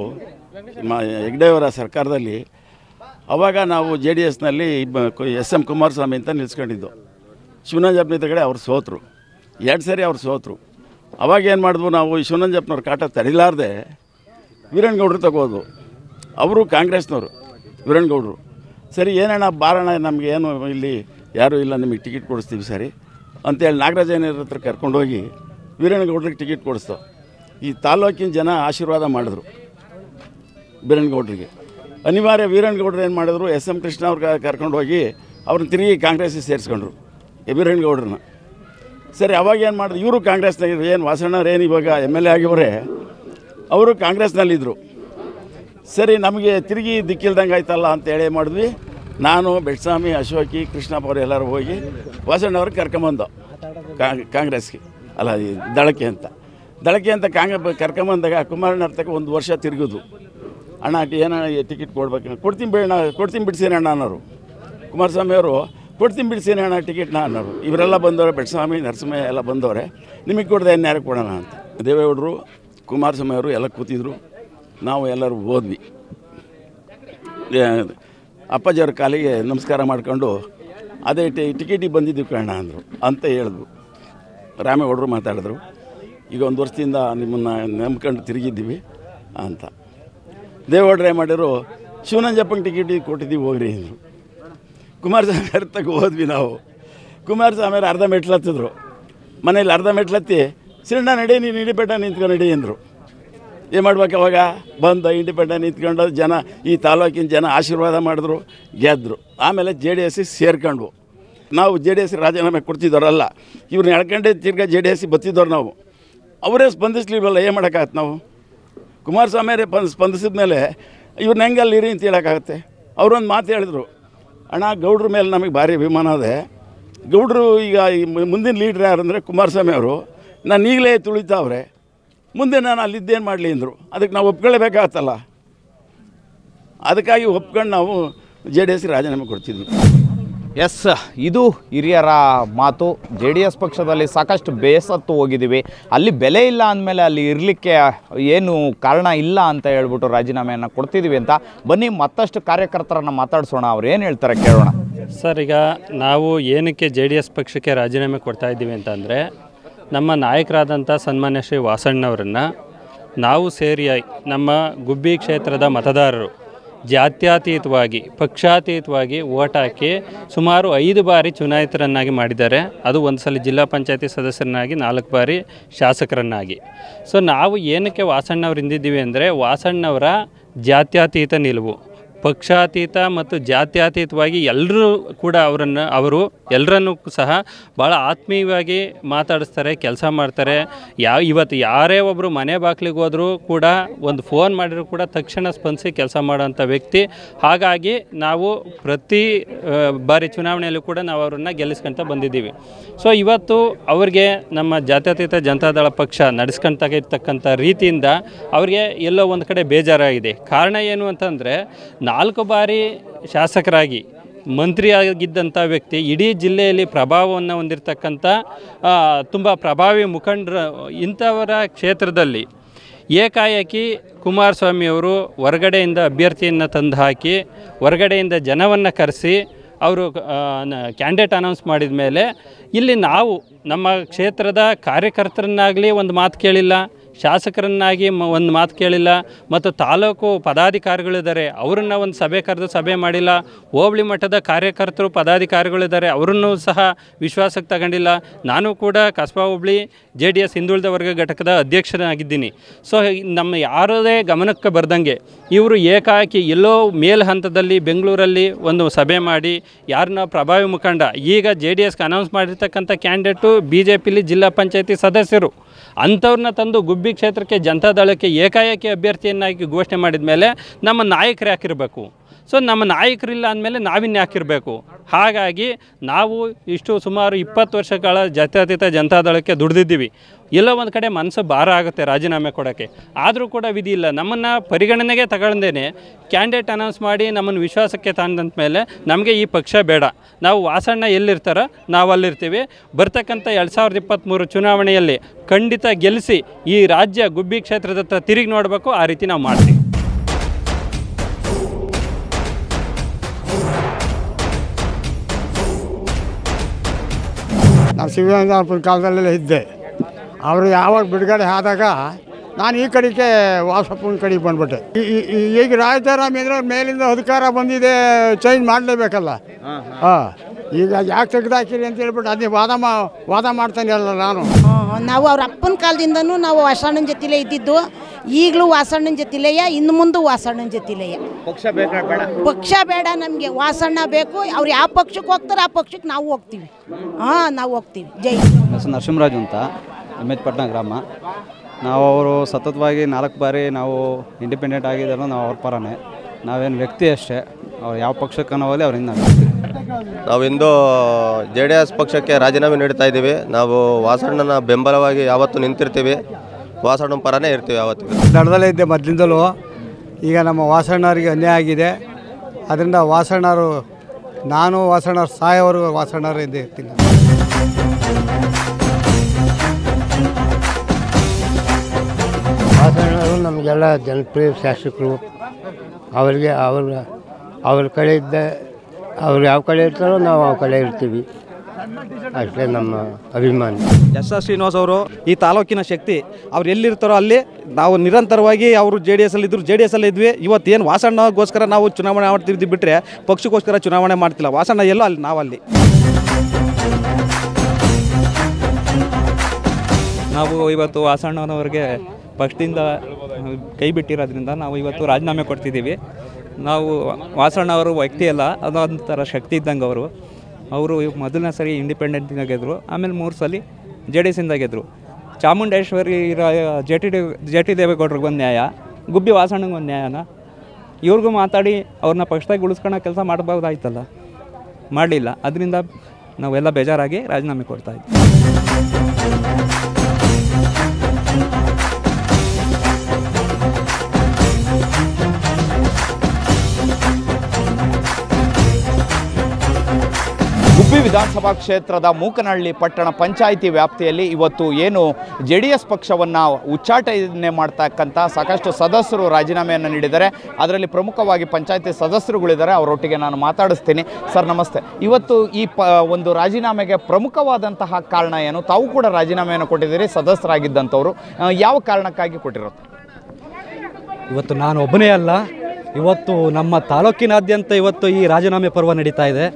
ಹೆಗ್ಡೆಯವರ ಸರ್ಕಾರದಲ್ಲಿ ಅವಾಗ ನಾವು ಜೆ ಡಿ ಎಸ್ನಲ್ಲಿ ಎಸ್ ಎಂ ಕುಮಾರಸ್ವಾಮಿ ಅಂತ ನಿಲ್ಸ್ಕೊಂಡಿದ್ದು ತಗಡೆ ಅವ್ರು ಸೋತರು ಎರಡು ಸಾರಿ ಅವ್ರು ಸೋತರು ಅವಾಗ ಏನು ಮಾಡಿದ್ವು ನಾವು ಈ ಶಿವನಂಜಪ್ಪನವ್ರ ಕಾಟ ತಡಿಲಾರ್ದೆ ವೀರಣ್ಣಗೌಡರು ತಗೋದು ಅವರು ಕಾಂಗ್ರೆಸ್ನವರು ವೀರಣ್ಣಗೌಡರು ಸರಿ ಏನಣ್ಣ ಬಾರಣ ನಮಗೆ ಏನು ಇಲ್ಲಿ ಯಾರೂ ಇಲ್ಲ ನಿಮಗೆ ಟಿಕೆಟ್ ಕೊಡಿಸ್ತೀವಿ ಸರಿ ಅಂತೇಳಿ ನಾಗರಾಜಯ್ಯನವ್ರ ಹತ್ರ ಕರ್ಕೊಂಡೋಗಿ ವೀರಣ್ಣಗೌಡ್ರಿಗೆ ಟಿಕೆಟ್ ಕೊಡಿಸ್ತು ಈ ತಾಲೂಕಿನ ಜನ ಆಶೀರ್ವಾದ ಮಾಡಿದ್ರು ವೀರಣ್ಣಗೌಡ್ರಿಗೆ ಅನಿವಾರ್ಯ ವೀರಣ್ಣಗೌಡ್ರು ಏನು ಮಾಡಿದ್ರು ಎಸ್ ಎಂ ಕೃಷ್ಣ ಅವ್ರಿಗೆ ಕರ್ಕೊಂಡು ಹೋಗಿ ಅವ್ರನ್ನ ತಿರುಗಿ ಕಾಂಗ್ರೆಸ್ಸಿಗೆ ಸೇರಿಸ್ಕೊಂಡ್ರು ಗೌಡ್ರನ್ನ ಸರಿ ಅವಾಗ ಏನು ಮಾಡಿದ್ರು ಇವರು ಕಾಂಗ್ರೆಸ್ನಾಗಿದ್ರು ಏನು ವಾಸಣ್ಣವ್ರು ಏನು ಇವಾಗ ಎಮ್ ಎಲ್ ಎ ಆಗಿವರೇ ಅವರು ಕಾಂಗ್ರೆಸ್ನಲ್ಲಿದ್ದರು ಸರಿ ನಮಗೆ ತಿರುಗಿ ದಿಕ್ಕಿಲ್ದಂಗೆ ಆಯ್ತಲ್ಲ ಅಂತೇಳಿ ಮಾಡಿದ್ವಿ ನಾನು ಬೆಟ್ಸ್ವಾಮಿ ಅಶೋಕಿ ಕೃಷ್ಣಪ್ಪ ಅವರು ಎಲ್ಲರೂ ಹೋಗಿ ವಾಸಣ್ಣವ್ರಿಗೆ ಕರ್ಕೊಂಬಂದು ಕಾಂಗ್ರೆಸ್ಗೆ ಅಲ್ಲ ದಳಕೆ ಅಂತ ದಳಕ್ಕೆ ಅಂತ ಕಾಂಗ್ರೆಸ್ ಕರ್ಕೊಂಬಂದಾಗ ಕುಮಾರಣ್ಣ ಒಂದು ವರ್ಷ ತಿರುಗಿದ್ವು ಅಣ್ಣ ಏನೋ ಟಿಕೆಟ್ ಕೊಡ್ಬೇಕು ಕೊಡ್ತೀನಿ ಬಿಡೋಣ ಕೊಡ್ತೀನಿ ಬಿಡಿಸೀನಿ ಅಣ್ಣ ಅನ್ನೋರು ಅವರು ಕೊಡ್ತೀನಿ ಬಿಡಿಸೀನಿ ಅಣ್ಣ ಟಿಕೆಟ್ನ ಅನ್ನೋರು ಇವರೆಲ್ಲ ಬಂದವರು ಬೆಟ್ಸ್ವಾಮಿ ನರಸಿಂಹ ಎಲ್ಲ ಬಂದವರೇ ನಿಮಗೆ ಕೊಡದೆ ಇನ್ಯಾರು ಕೊಡೋಣ ಅಂತ ದೇವೇಗೌಡರು ಕುಮಾರಸ್ವಾಮಿ ಅವರು ಎಲ್ಲ ಕೂತಿದ್ರು ನಾವು ಎಲ್ಲರೂ ಹೋದ್ವಿ ಅಪ್ಪಾಜಿಯವ್ರ ಕಾಲಿಗೆ ನಮಸ್ಕಾರ ಮಾಡ್ಕೊಂಡು ಅದೇ ಟಿ ಟಿಕೆಟಿಗೆ ಬಂದಿದ್ದೀವಿ ಕಾರಣ ಅಂದರು ಅಂತ ಹೇಳಿದ್ರು ರಾಮೇಗೌಡರು ಮಾತಾಡಿದ್ರು ಈಗ ಒಂದು ವರ್ಷದಿಂದ ನಿಮ್ಮನ್ನು ನಂಬ್ಕೊಂಡು ತಿರುಗಿದ್ದೀವಿ ಅಂತ ದೇವೇಗೌಡ್ರೆ ಮಾಡಿದ್ರು ಶಿವನಂಜಪ್ಪನ ಟಿಕೆಟಿಗೆ ಕೊಟ್ಟಿದ್ದೀವಿ ಹೋಗ್ರಿ ಅಂದರು ಕುಮಾರಸ್ವಾಮಿ ಅವ್ರ ತಗ ಹೋದ್ವಿ ನಾವು ಕುಮಾರಸ್ವಾಮಿ ಅವ್ರು ಅರ್ಧ ಮೆಟ್ಲತ್ತಿದ್ರು ಮನೇಲಿ ಅರ್ಧ ಮೆಟ್ಲತ್ತಿ ಸಿರಿಣ್ಣ ನಡೆ ನೀನು ಇಳಿಬೇಟ ನಿಂತ್ಕೊಂಡು ನಡಿ ಅಂದರು ಏನು ಮಾಡ್ಬೇಕು ಅವಾಗ ಬಂದ ಇಂಡಿಪೆಂಡೆಂಟ್ ನಿಂತ್ಕೊಂಡು ಜನ ಈ ತಾಲೂಕಿನ ಜನ ಆಶೀರ್ವಾದ ಮಾಡಿದ್ರು ಗೆದ್ದರು ಆಮೇಲೆ ಜೆ ಡಿ ಸಿ ಸೇರ್ಕೊಂಡ್ವು ನಾವು ಜೆ ಡಿ ಎಸ್ ರಾಜೀನಾಮೆ ಕೊಡ್ತಿದ್ದವರಲ್ಲ ಇವ್ರನ್ನ ಎಳ್ಕೊಂಡೇ ತಿರ್ಗಾ ಜೆ ಡಿ ಎಸ್ ಬತ್ತಿದ್ದವ್ರು ನಾವು ಅವರೇ ಸ್ಪಂದಿಸ್ಲಿಲ್ವಲ್ಲ ಏನು ಮಾಡೋಕ್ಕಾಗತ್ತೆ ನಾವು ಕುಮಾರಸ್ವಾಮಿಯವರೇ ಪ ಸ್ಪಂದಿಸಿದ ಮೇಲೆ ಇವ್ರನ್ನ ಹೆಂಗೆ ಅಲ್ಲಿರಿ ಅಂತ ಹೇಳೋಕ್ಕಾಗತ್ತೆ ಅವರೊಂದು ಮಾತು ಹೇಳಿದರು ಅಣ್ಣ ಗೌಡ್ರ ಮೇಲೆ ನಮಗೆ ಭಾರಿ ಅಭಿಮಾನ ಅದೇ ಗೌಡ್ರು ಈಗ ಈ ಮುಂದಿನ ಲೀಡ್ರ್ ಯಾರು ಅಂದರೆ ಕುಮಾರಸ್ವಾಮಿ ಅವರು ನಾನು ಈಗಲೇ ತುಳಿತಾವ್ರೆ ಮುಂದೆ ನಾನು ಅಲ್ಲಿದ್ದೇನು ಮಾಡಲಿ ಅಂದರು ಅದಕ್ಕೆ ನಾವು ಒಪ್ಕೊಳ್ಳೇಬೇಕಾಗತ್ತಲ್ಲ ಅದಕ್ಕಾಗಿ ಒಪ್ಕೊಂಡು ನಾವು ಜೆ ಡಿ ಎಸ್ಗೆ ರಾಜೀನಾಮೆ ಕೊಡ್ತಿದ್ವಿ ಎಸ್ ಇದು ಹಿರಿಯರ ಮಾತು ಜೆ ಡಿ ಎಸ್ ಪಕ್ಷದಲ್ಲಿ ಸಾಕಷ್ಟು ಬೇಸತ್ತು ಹೋಗಿದ್ದೀವಿ ಅಲ್ಲಿ ಬೆಲೆ ಇಲ್ಲ ಅಂದಮೇಲೆ ಅಲ್ಲಿ ಇರಲಿಕ್ಕೆ ಏನು ಕಾರಣ ಇಲ್ಲ ಅಂತ ಹೇಳ್ಬಿಟ್ಟು ರಾಜೀನಾಮೆಯನ್ನು ಕೊಡ್ತಿದ್ದೀವಿ ಅಂತ ಬನ್ನಿ ಮತ್ತಷ್ಟು ಕಾರ್ಯಕರ್ತರನ್ನು ಮಾತಾಡಿಸೋಣ ಅವ್ರು ಏನು ಹೇಳ್ತಾರೆ ಕೇಳೋಣ ಸರ್ ಈಗ ನಾವು ಏನಕ್ಕೆ ಜೆ ಡಿ ಎಸ್ ಪಕ್ಷಕ್ಕೆ ರಾಜೀನಾಮೆ ಕೊಡ್ತಾ ಇದ್ದೀವಿ ಅಂತಂದರೆ ನಮ್ಮ ನಾಯಕರಾದಂಥ ಸನ್ಮಾನ್ಯ ಶ್ರೀ ವಾಸಣ್ಣವರನ್ನು ನಾವು ಸೇರಿ ನಮ್ಮ ಗುಬ್ಬಿ ಕ್ಷೇತ್ರದ ಮತದಾರರು ಜಾತ್ಯಾತೀತವಾಗಿ ಪಕ್ಷಾತೀತವಾಗಿ ಓಟ್ ಹಾಕಿ ಸುಮಾರು ಐದು ಬಾರಿ ಚುನಾಯಿತರನ್ನಾಗಿ ಮಾಡಿದ್ದಾರೆ ಅದು ಒಂದು ಸಲ ಜಿಲ್ಲಾ ಪಂಚಾಯತಿ ಸದಸ್ಯರನ್ನಾಗಿ ನಾಲ್ಕು ಬಾರಿ ಶಾಸಕರನ್ನಾಗಿ ಸೊ ನಾವು ಏನಕ್ಕೆ ವಾಸಣ್ಣವ್ರು ಹಿಂದಿದ್ದೀವಿ ಅಂದರೆ ವಾಸಣ್ಣವರ ಜಾತ್ಯಾತೀತ ನಿಲುವು ಪಕ್ಷಾತೀತ ಮತ್ತು ಜಾತ್ಯಾತೀತವಾಗಿ ಎಲ್ಲರೂ ಕೂಡ ಅವರನ್ನು ಅವರು ಎಲ್ಲರನ್ನೂ ಸಹ ಭಾಳ ಆತ್ಮೀಯವಾಗಿ ಮಾತಾಡಿಸ್ತಾರೆ ಕೆಲಸ ಮಾಡ್ತಾರೆ ಯಾವ ಇವತ್ತು ಯಾರೇ ಒಬ್ಬರು ಮನೆ ಬಾಗಿಲಿಗೆ ಹೋದರೂ ಕೂಡ ಒಂದು ಫೋನ್ ಮಾಡಿದ್ರು ಕೂಡ ತಕ್ಷಣ ಸ್ಪಂದಿಸಿ ಕೆಲಸ ಮಾಡೋಂಥ ವ್ಯಕ್ತಿ ಹಾಗಾಗಿ ನಾವು ಪ್ರತಿ ಬಾರಿ ಚುನಾವಣೆಯಲ್ಲೂ ಕೂಡ ನಾವು ಅವರನ್ನ ಗೆಲ್ಲಿಸ್ಕೊಂತ ಬಂದಿದ್ದೀವಿ ಸೊ ಇವತ್ತು ಅವ್ರಿಗೆ ನಮ್ಮ ಜಾತ್ಯತೀತ ಜನತಾದಳ ಪಕ್ಷ ನಡೆಸ್ಕೊಂತ ಇರ್ತಕ್ಕಂಥ ರೀತಿಯಿಂದ ಅವ್ರಿಗೆ ಎಲ್ಲೋ ಒಂದು ಕಡೆ ಬೇಜಾರಾಗಿದೆ ಕಾರಣ ಏನು ಅಂತಂದರೆ ನಾಲ್ಕು ಬಾರಿ ಶಾಸಕರಾಗಿ ಮಂತ್ರಿಯಾಗಿದ್ದಂಥ ವ್ಯಕ್ತಿ ಇಡೀ ಜಿಲ್ಲೆಯಲ್ಲಿ ಪ್ರಭಾವವನ್ನು ಹೊಂದಿರತಕ್ಕಂಥ ತುಂಬ ಪ್ರಭಾವಿ ಮುಖಂಡರು ಇಂಥವರ ಕ್ಷೇತ್ರದಲ್ಲಿ ಏಕಾಏಕಿ ಕುಮಾರಸ್ವಾಮಿಯವರು ಹೊರಗಡೆಯಿಂದ ಅಭ್ಯರ್ಥಿಯನ್ನು ತಂದು ಹಾಕಿ ಹೊರಗಡೆಯಿಂದ ಜನವನ್ನು ಕರೆಸಿ ಅವರು ಕ್ಯಾಂಡಿಡೇಟ್ ಅನೌನ್ಸ್ ಮಾಡಿದ ಮೇಲೆ ಇಲ್ಲಿ ನಾವು ನಮ್ಮ ಕ್ಷೇತ್ರದ ಕಾರ್ಯಕರ್ತರನ್ನಾಗಲಿ ಒಂದು ಮಾತು ಕೇಳಿಲ್ಲ ಶಾಸಕರನ್ನಾಗಿ ಮ ಒಂದು ಮಾತು ಕೇಳಿಲ್ಲ ಮತ್ತು ತಾಲೂಕು ಪದಾಧಿಕಾರಿಗಳಿದ್ದಾರೆ ಅವರನ್ನ ಒಂದು ಸಭೆ ಕರೆದು ಸಭೆ ಮಾಡಿಲ್ಲ ಹೋಬಳಿ ಮಟ್ಟದ ಕಾರ್ಯಕರ್ತರು ಪದಾಧಿಕಾರಿಗಳಿದ್ದಾರೆ ಅವರನ್ನು ಸಹ ವಿಶ್ವಾಸಕ್ಕೆ ತಗೊಂಡಿಲ್ಲ ನಾನು ಕೂಡ ಕಸ್ಬಾ ಹೋಬಳಿ ಜೆ ಡಿ ಎಸ್ ಹಿಂದುಳಿದ ವರ್ಗ ಘಟಕದ ಅಧ್ಯಕ್ಷನಾಗಿದ್ದೀನಿ ಸೊ ನಮ್ಮ ಯಾರದೇ ಗಮನಕ್ಕೆ ಬರ್ದಂಗೆ ಇವರು ಏಕಾಕಿ ಎಲ್ಲೋ ಮೇಲ್ ಹಂತದಲ್ಲಿ ಬೆಂಗಳೂರಲ್ಲಿ ಒಂದು ಸಭೆ ಮಾಡಿ ಯಾರನ್ನ ಪ್ರಭಾವಿ ಮುಖಂಡ ಈಗ ಜೆ ಡಿ ಎಸ್ಗೆ ಅನೌನ್ಸ್ ಮಾಡಿರ್ತಕ್ಕಂಥ ಕ್ಯಾಂಡಿಡೇಟು ಬಿ ಜೆ ಪಿಲಿ ಜಿಲ್ಲಾ ಪಂಚಾಯತಿ ಸದಸ್ಯರು ಅಂಥವ್ರನ್ನ ತಂದು ಗುಬ್ಬಿ ಕ್ಷೇತ್ರಕ್ಕೆ ಜನತಾದಳಕ್ಕೆ ಏಕಾಏಕಿ ಅಭ್ಯರ್ಥಿಯನ್ನಾಗಿ ಘೋಷಣೆ ಮಾಡಿದ ಮೇಲೆ ನಮ್ಮ ನಾಯಕರು ಯಾಕಿರಬೇಕು ಸೊ ನಮ್ಮ ನಾಯಕರಿಲ್ಲ ಅಂದಮೇಲೆ ನಾವಿನ್ನ ಹಾಕಿರಬೇಕು ಹಾಗಾಗಿ ನಾವು ಇಷ್ಟು ಸುಮಾರು ಇಪ್ಪತ್ತು ವರ್ಷಗಳ ಜಾತ್ಯತೀತ ಜನತಾದಳಕ್ಕೆ ದುಡಿದಿದ್ದೀವಿ ಎಲ್ಲ ಒಂದು ಕಡೆ ಮನಸ್ಸು ಭಾರ ಆಗುತ್ತೆ ರಾಜೀನಾಮೆ ಕೊಡೋಕ್ಕೆ ಆದರೂ ಕೂಡ ವಿಧಿ ಇಲ್ಲ ನಮ್ಮನ್ನು ಪರಿಗಣನೆಗೆ ತಗೊಂಡೇನೆ ಕ್ಯಾಂಡಿಡೇಟ್ ಅನೌನ್ಸ್ ಮಾಡಿ ನಮ್ಮನ್ನು ವಿಶ್ವಾಸಕ್ಕೆ ತಂದಂತ ಮೇಲೆ ನಮಗೆ ಈ ಪಕ್ಷ ಬೇಡ ನಾವು ವಾಸಣ್ಣ ಎಲ್ಲಿರ್ತಾರೋ ನಾವು ಅಲ್ಲಿರ್ತೀವಿ ಬರ್ತಕ್ಕಂಥ ಎರಡು ಸಾವಿರದ ಇಪ್ಪತ್ತ್ಮೂರು ಚುನಾವಣೆಯಲ್ಲಿ ಖಂಡಿತ ಗೆಲ್ಲಿಸಿ ಈ ರಾಜ್ಯ ಗುಬ್ಬಿ ಕ್ಷೇತ್ರದತ್ತ ತಿರುಗಿ ನೋಡಬೇಕು ಆ ರೀತಿ ನಾವು ಮಾಡ್ತೀವಿ ಶಿವಾನಂದಪ್ಪನ ಕಾಲದಲ್ಲೆಲ್ಲ ಇದ್ದೆ ಅವರು ಯಾವಾಗ ಬಿಡುಗಡೆ ಆದಾಗ ನಾನು ಈ ಕಡೆಗೆ ವಾಸಪ್ಪನ ಕಡೆಗೆ ಬಂದ್ಬಿಟ್ಟೆ ಈಗ ರಾಜಾರಾಮ್ ಅಂದರೆ ಮೇಲಿಂದ ಅಧಿಕಾರ ಬಂದಿದೆ ಚೇಂಜ್ ಮಾಡಲೇಬೇಕಲ್ಲ ಹಾಂ ಈಗ ಯಾಕೆ ತೆಗೆದಾಕಿರಿ ಅಂತ ಹೇಳ್ಬಿಟ್ಟು ಅದೇ ವಾದ ಮಾ ವಾದ ಮಾಡ್ತಾನೆ ಅಲ್ಲ ನಾನು ನಾವು ಅವ್ರ ಅಪ್ಪನ ಕಾಲದಿಂದನೂ ನಾವು ವಾಸಣ್ಣನ ಜೊತೆಲೇ ಇದ್ದಿದ್ದು ಈಗಲೂ ವಾಸಣ್ಣನ ಜೊತೆಲೆಯ ಇನ್ನು ಮುಂದೆ ವಾಸಣ್ಣನ ಜೊತೆಲೆಯ ಪಕ್ಷ ಬೇಡ ಪಕ್ಷ ಬೇಡ ನಮಗೆ ವಾಸಣ್ಣ ಬೇಕು ಅವ್ರು ಯಾವ ಪಕ್ಷಕ್ಕೆ ಹೋಗ್ತಾರೆ ಆ ಪಕ್ಷಕ್ಕೆ ನಾವು ಹೋಗ್ತೀವಿ ಹಾಂ ನಾವು ಹೋಗ್ತೀವಿ ಜೈ ನರಸಿಂಹರಾಜು ಅಂತ ಅಮೇದ್ಪಟ್ನ ಗ್ರಾಮ ನಾವು ಅವರು ಸತತವಾಗಿ ನಾಲ್ಕು ಬಾರಿ ನಾವು ಇಂಡಿಪೆಂಡೆಂಟ್ ಆಗಿದ್ದಾರೆ ನಾವು ಅವ್ರ ಪರನೇ ನಾವೇನು ವ್ಯಕ್ತಿ ಅಷ್ಟೇ ಅವ್ರು ಯಾವ ಪಕ್ಷಕ್ಕೆ ಅವ್ರ ಅವ್ರಿಂದ ನಾವಿಂದು ಜೆ ಡಿ ಎಸ್ ಪಕ್ಷಕ್ಕೆ ರಾಜೀನಾಮೆ ನೀಡ್ತಾ ಇದ್ದೀವಿ ನಾವು ವಾಸಣ್ಣನ ಬೆಂಬಲವಾಗಿ ಯಾವತ್ತೂ ನಿಂತಿರ್ತೀವಿ ವಾಸಣ್ಣ ಪರನೇ ಇರ್ತೀವಿ ಯಾವತ್ತಿಗೂ ದಡದಲ್ಲೇ ಇದ್ದೆ ಮೊದಲಿಂದಲೂ ಈಗ ನಮ್ಮ ವಾಸಣ್ಣವ್ರಿಗೆ ಅನ್ಯಾಯ ಆಗಿದೆ ಅದರಿಂದ ವಾಸಣ್ಣರು ನಾನು ವಾಸಣ್ಣವ್ರ ಸಾಯೋವರೆಗೂ ವಾಸಣ್ಣರು ಇದ್ದೇ ಇರ್ತೀನಿ ವಾಸಣ್ಣರು ನಮಗೆಲ್ಲ ಜನಪ್ರಿಯ ಶಾಸಕರು ಅವರಿಗೆ ಅವ್ರಿಗೆ ಅವ್ರ ಕಡೆ ಇದ್ದ ಅವ್ರು ಯಾವ ಕಡೆ ಇರ್ತಾರೋ ನಾವು ಆ ಕಡೆ ಇರ್ತೀವಿ ಅಷ್ಟೇ ನಮ್ಮ ಅಭಿಮಾನಿ ಎಸ್ ಆರ್ ಶ್ರೀನಿವಾಸ್ ಅವರು ಈ ತಾಲೂಕಿನ ಶಕ್ತಿ ಅವ್ರು ಎಲ್ಲಿರ್ತಾರೋ ಅಲ್ಲಿ ನಾವು ನಿರಂತರವಾಗಿ ಅವರು ಜೆ ಡಿ ಎಸ್ ಅಲ್ಲಿ ಇದ್ರು ಜೆ ಡಿ ಎಸ್ ಅಲ್ಲಿ ಇದ್ವಿ ಏನು ವಾಸಣ್ಣಗೋಸ್ಕರ ನಾವು ಚುನಾವಣೆ ಮಾಡ್ತಿದ್ವಿ ಬಿಟ್ಟರೆ ಪಕ್ಷಕ್ಕೋಸ್ಕರ ಚುನಾವಣೆ ಮಾಡ್ತಿಲ್ಲ ವಾಸಣ್ಣ ಎಲ್ಲೋ ಅಲ್ಲಿ ನಾವಲ್ಲಿ ನಾವು ಇವತ್ತು ವಾಸಣ್ಣವನವ್ರಿಗೆ ಪಕ್ಷದಿಂದ ಕೈ ಬಿಟ್ಟಿರೋದ್ರಿಂದ ನಾವು ಇವತ್ತು ರಾಜೀನಾಮೆ ಕೊಡ್ತಿದ್ದೀವಿ ನಾವು ವಾಸಣ್ಣ ಅವರು ವ್ಯಕ್ತಿ ಅಲ್ಲ ಅದೊಂಥರ ಶಕ್ತಿ ಇದ್ದಂಗೆ ಅವರು ಅವರು ಮೊದಲನೇ ಸರಿ ಇಂಡಿಪೆಂಡೆಂಟಿಂದ ಗೆದ್ದರು ಆಮೇಲೆ ಮೂರು ಸಲ ಜೆ ಡಿ ಎಸ್ಸಿಂದ ಗೆದ್ದರು Chamundeshwari J T D J T ದೇವೇಗೌಡ್ರಿಗೆ ಒಂದು ನ್ಯಾಯ ಗುಬ್ಬಿ ವಾಸಣ್ಣಗೆ ಒಂದು ನ್ಯಾಯನ ಇವ್ರಿಗೂ ಮಾತಾಡಿ ಅವ್ರನ್ನ ಪಕ್ಷದಾಗ ಉಳಿಸ್ಕೊಳ್ಳೋ ಕೆಲಸ ಮಾಡ್ಬೋದಾಯ್ತಲ್ಲ ಮಾಡಲಿಲ್ಲ ಅದರಿಂದ ನಾವೆಲ್ಲ ಬೇಜಾರಾಗಿ ರಾಜೀನಾಮೆ ಕೊಡ್ತಾಯಿದ್ವಿ ಉಡುಪಿ ವಿಧಾನಸಭಾ ಕ್ಷೇತ್ರದ ಮೂಕನಹಳ್ಳಿ ಪಟ್ಟಣ ಪಂಚಾಯಿತಿ ವ್ಯಾಪ್ತಿಯಲ್ಲಿ ಇವತ್ತು ಏನು ಜೆ ಡಿ ಎಸ್ ಪಕ್ಷವನ್ನು ಉಚ್ಚಾಟನೆ ಮಾಡ್ತಕ್ಕಂಥ ಸಾಕಷ್ಟು ಸದಸ್ಯರು ರಾಜೀನಾಮೆಯನ್ನು ನೀಡಿದ್ದಾರೆ ಅದರಲ್ಲಿ ಪ್ರಮುಖವಾಗಿ ಪಂಚಾಯಿತಿ ಸದಸ್ಯರುಗಳಿದ್ದಾರೆ ಅವರೊಟ್ಟಿಗೆ ನಾನು ಮಾತಾಡಿಸ್ತೀನಿ ಸರ್ ನಮಸ್ತೆ ಇವತ್ತು ಈ ಪ ಒಂದು ರಾಜೀನಾಮೆಗೆ ಪ್ರಮುಖವಾದಂತಹ ಕಾರಣ ಏನು ತಾವು ಕೂಡ ರಾಜೀನಾಮೆಯನ್ನು ಕೊಟ್ಟಿದ್ದೀರಿ ಸದಸ್ಯರಾಗಿದ್ದಂಥವ್ರು ಯಾವ ಕಾರಣಕ್ಕಾಗಿ ಕೊಟ್ಟಿರುತ್ತೆ ಇವತ್ತು ನಾನು ಒಬ್ಬನೇ ಅಲ್ಲ ಇವತ್ತು ನಮ್ಮ ತಾಲೂಕಿನಾದ್ಯಂತ ಇವತ್ತು ಈ ರಾಜೀನಾಮೆ ಪರ್ವ ನಡೀತಾ ಇದೆ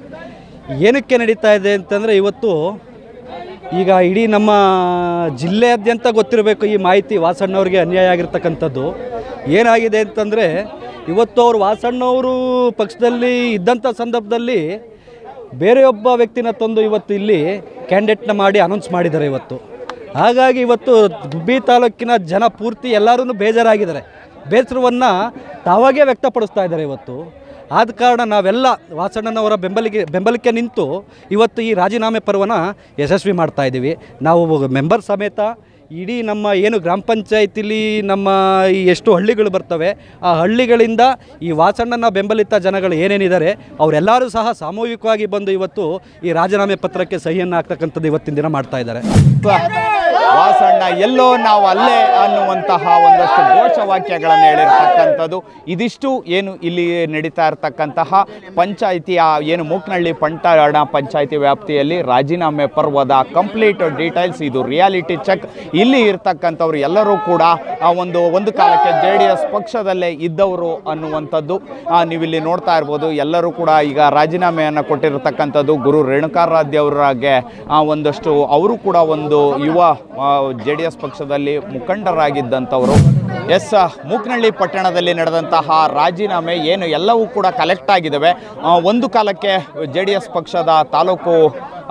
ಏನಕ್ಕೆ ನಡೀತಾ ಇದೆ ಅಂತಂದರೆ ಇವತ್ತು ಈಗ ಇಡೀ ನಮ್ಮ ಜಿಲ್ಲೆಯಾದ್ಯಂತ ಗೊತ್ತಿರಬೇಕು ಈ ಮಾಹಿತಿ ವಾಸಣ್ಣವ್ರಿಗೆ ಅನ್ಯಾಯ ಆಗಿರ್ತಕ್ಕಂಥದ್ದು ಏನಾಗಿದೆ ಅಂತಂದರೆ ಇವತ್ತು ಅವರು ವಾಸಣ್ಣವರು ಪಕ್ಷದಲ್ಲಿ ಇದ್ದಂಥ ಸಂದರ್ಭದಲ್ಲಿ ಬೇರೆಯೊಬ್ಬ ವ್ಯಕ್ತಿನ ತಂದು ಇವತ್ತು ಇಲ್ಲಿ ಕ್ಯಾಂಡಿಡೇಟ್ನ ಮಾಡಿ ಅನೌನ್ಸ್ ಮಾಡಿದ್ದಾರೆ ಇವತ್ತು ಹಾಗಾಗಿ ಇವತ್ತು ಗುಬ್ಬಿ ತಾಲೂಕಿನ ಜನ ಪೂರ್ತಿ ಎಲ್ಲರೂ ಬೇಜಾರಾಗಿದ್ದಾರೆ ಬೇಸರವನ್ನು ತಾವಾಗೇ ವ್ಯಕ್ತಪಡಿಸ್ತಾ ಇದ್ದಾರೆ ಇವತ್ತು ಆದ ಕಾರಣ ನಾವೆಲ್ಲ ವಾಸಣ್ಣನವರ ಬೆಂಬಲಿಗೆ ಬೆಂಬಲಕ್ಕೆ ನಿಂತು ಇವತ್ತು ಈ ರಾಜೀನಾಮೆ ಪರ್ವನ ಯಶಸ್ವಿ ಮಾಡ್ತಾ ಇದ್ದೀವಿ ನಾವು ಮೆಂಬರ್ ಸಮೇತ ಇಡೀ ನಮ್ಮ ಏನು ಗ್ರಾಮ ಪಂಚಾಯತಿಲಿ ನಮ್ಮ ಈ ಎಷ್ಟು ಹಳ್ಳಿಗಳು ಬರ್ತವೆ ಆ ಹಳ್ಳಿಗಳಿಂದ ಈ ವಾಸಣ್ಣನ ಬೆಂಬಲಿತ ಜನಗಳು ಏನೇನಿದ್ದಾರೆ ಅವರೆಲ್ಲರೂ ಸಹ ಸಾಮೂಹಿಕವಾಗಿ ಬಂದು ಇವತ್ತು ಈ ರಾಜೀನಾಮೆ ಪತ್ರಕ್ಕೆ ಸಹಿಯನ್ನು ಹಾಕ್ತಕ್ಕಂಥದ್ದು ಇವತ್ತಿನ ದಿನ ಮಾಡ್ತಾ ಇದ್ದಾರೆ ವಾಸಣ್ಣ ಎಲ್ಲೋ ನಾವು ಅಲ್ಲೇ ಅನ್ನುವಂತಹ ಒಂದಷ್ಟು ಘೋಷವಾಕ್ಯಗಳನ್ನು ಹೇಳಿರ್ತಕ್ಕಂಥದ್ದು ಇದಿಷ್ಟು ಏನು ಇಲ್ಲಿ ನಡೀತಾ ಇರತಕ್ಕಂತಹ ಆ ಏನು ಮೂಕ್ನಹಳ್ಳಿ ಪಂಟಾಣ ಪಂಚಾಯಿತಿ ವ್ಯಾಪ್ತಿಯಲ್ಲಿ ರಾಜೀನಾಮೆ ಪರ್ವದ ಕಂಪ್ಲೀಟ್ ಡೀಟೇಲ್ಸ್ ಇದು ರಿಯಾಲಿಟಿ ಚೆಕ್ ಇಲ್ಲಿ ಇರ್ತಕ್ಕಂಥವ್ರು ಎಲ್ಲರೂ ಕೂಡ ಆ ಒಂದು ಒಂದು ಕಾಲಕ್ಕೆ ಜೆ ಡಿ ಎಸ್ ಪಕ್ಷದಲ್ಲೇ ಇದ್ದವರು ಅನ್ನುವಂಥದ್ದು ನೀವಿಲ್ಲಿ ನೋಡ್ತಾ ಇರ್ಬೋದು ಎಲ್ಲರೂ ಕೂಡ ಈಗ ರಾಜೀನಾಮೆಯನ್ನು ಕೊಟ್ಟಿರತಕ್ಕಂಥದ್ದು ಗುರು ರೇಣುಕಾರಾಧ್ಯವರಾಗೆ ಆ ಒಂದಷ್ಟು ಅವರು ಕೂಡ ಒಂದು ಯುವ ಜೆ ಡಿ ಎಸ್ ಪಕ್ಷದಲ್ಲಿ ಮುಖಂಡರಾಗಿದ್ದಂಥವರು ಎಸ್ ಮೂಕ್ನಳ್ಳಿ ಪಟ್ಟಣದಲ್ಲಿ ನಡೆದಂತಹ ರಾಜೀನಾಮೆ ಏನು ಎಲ್ಲವೂ ಕೂಡ ಕಲೆಕ್ಟ್ ಆಗಿದ್ದಾವೆ ಒಂದು ಕಾಲಕ್ಕೆ ಜೆ ಡಿ ಎಸ್ ಪಕ್ಷದ ತಾಲೂಕು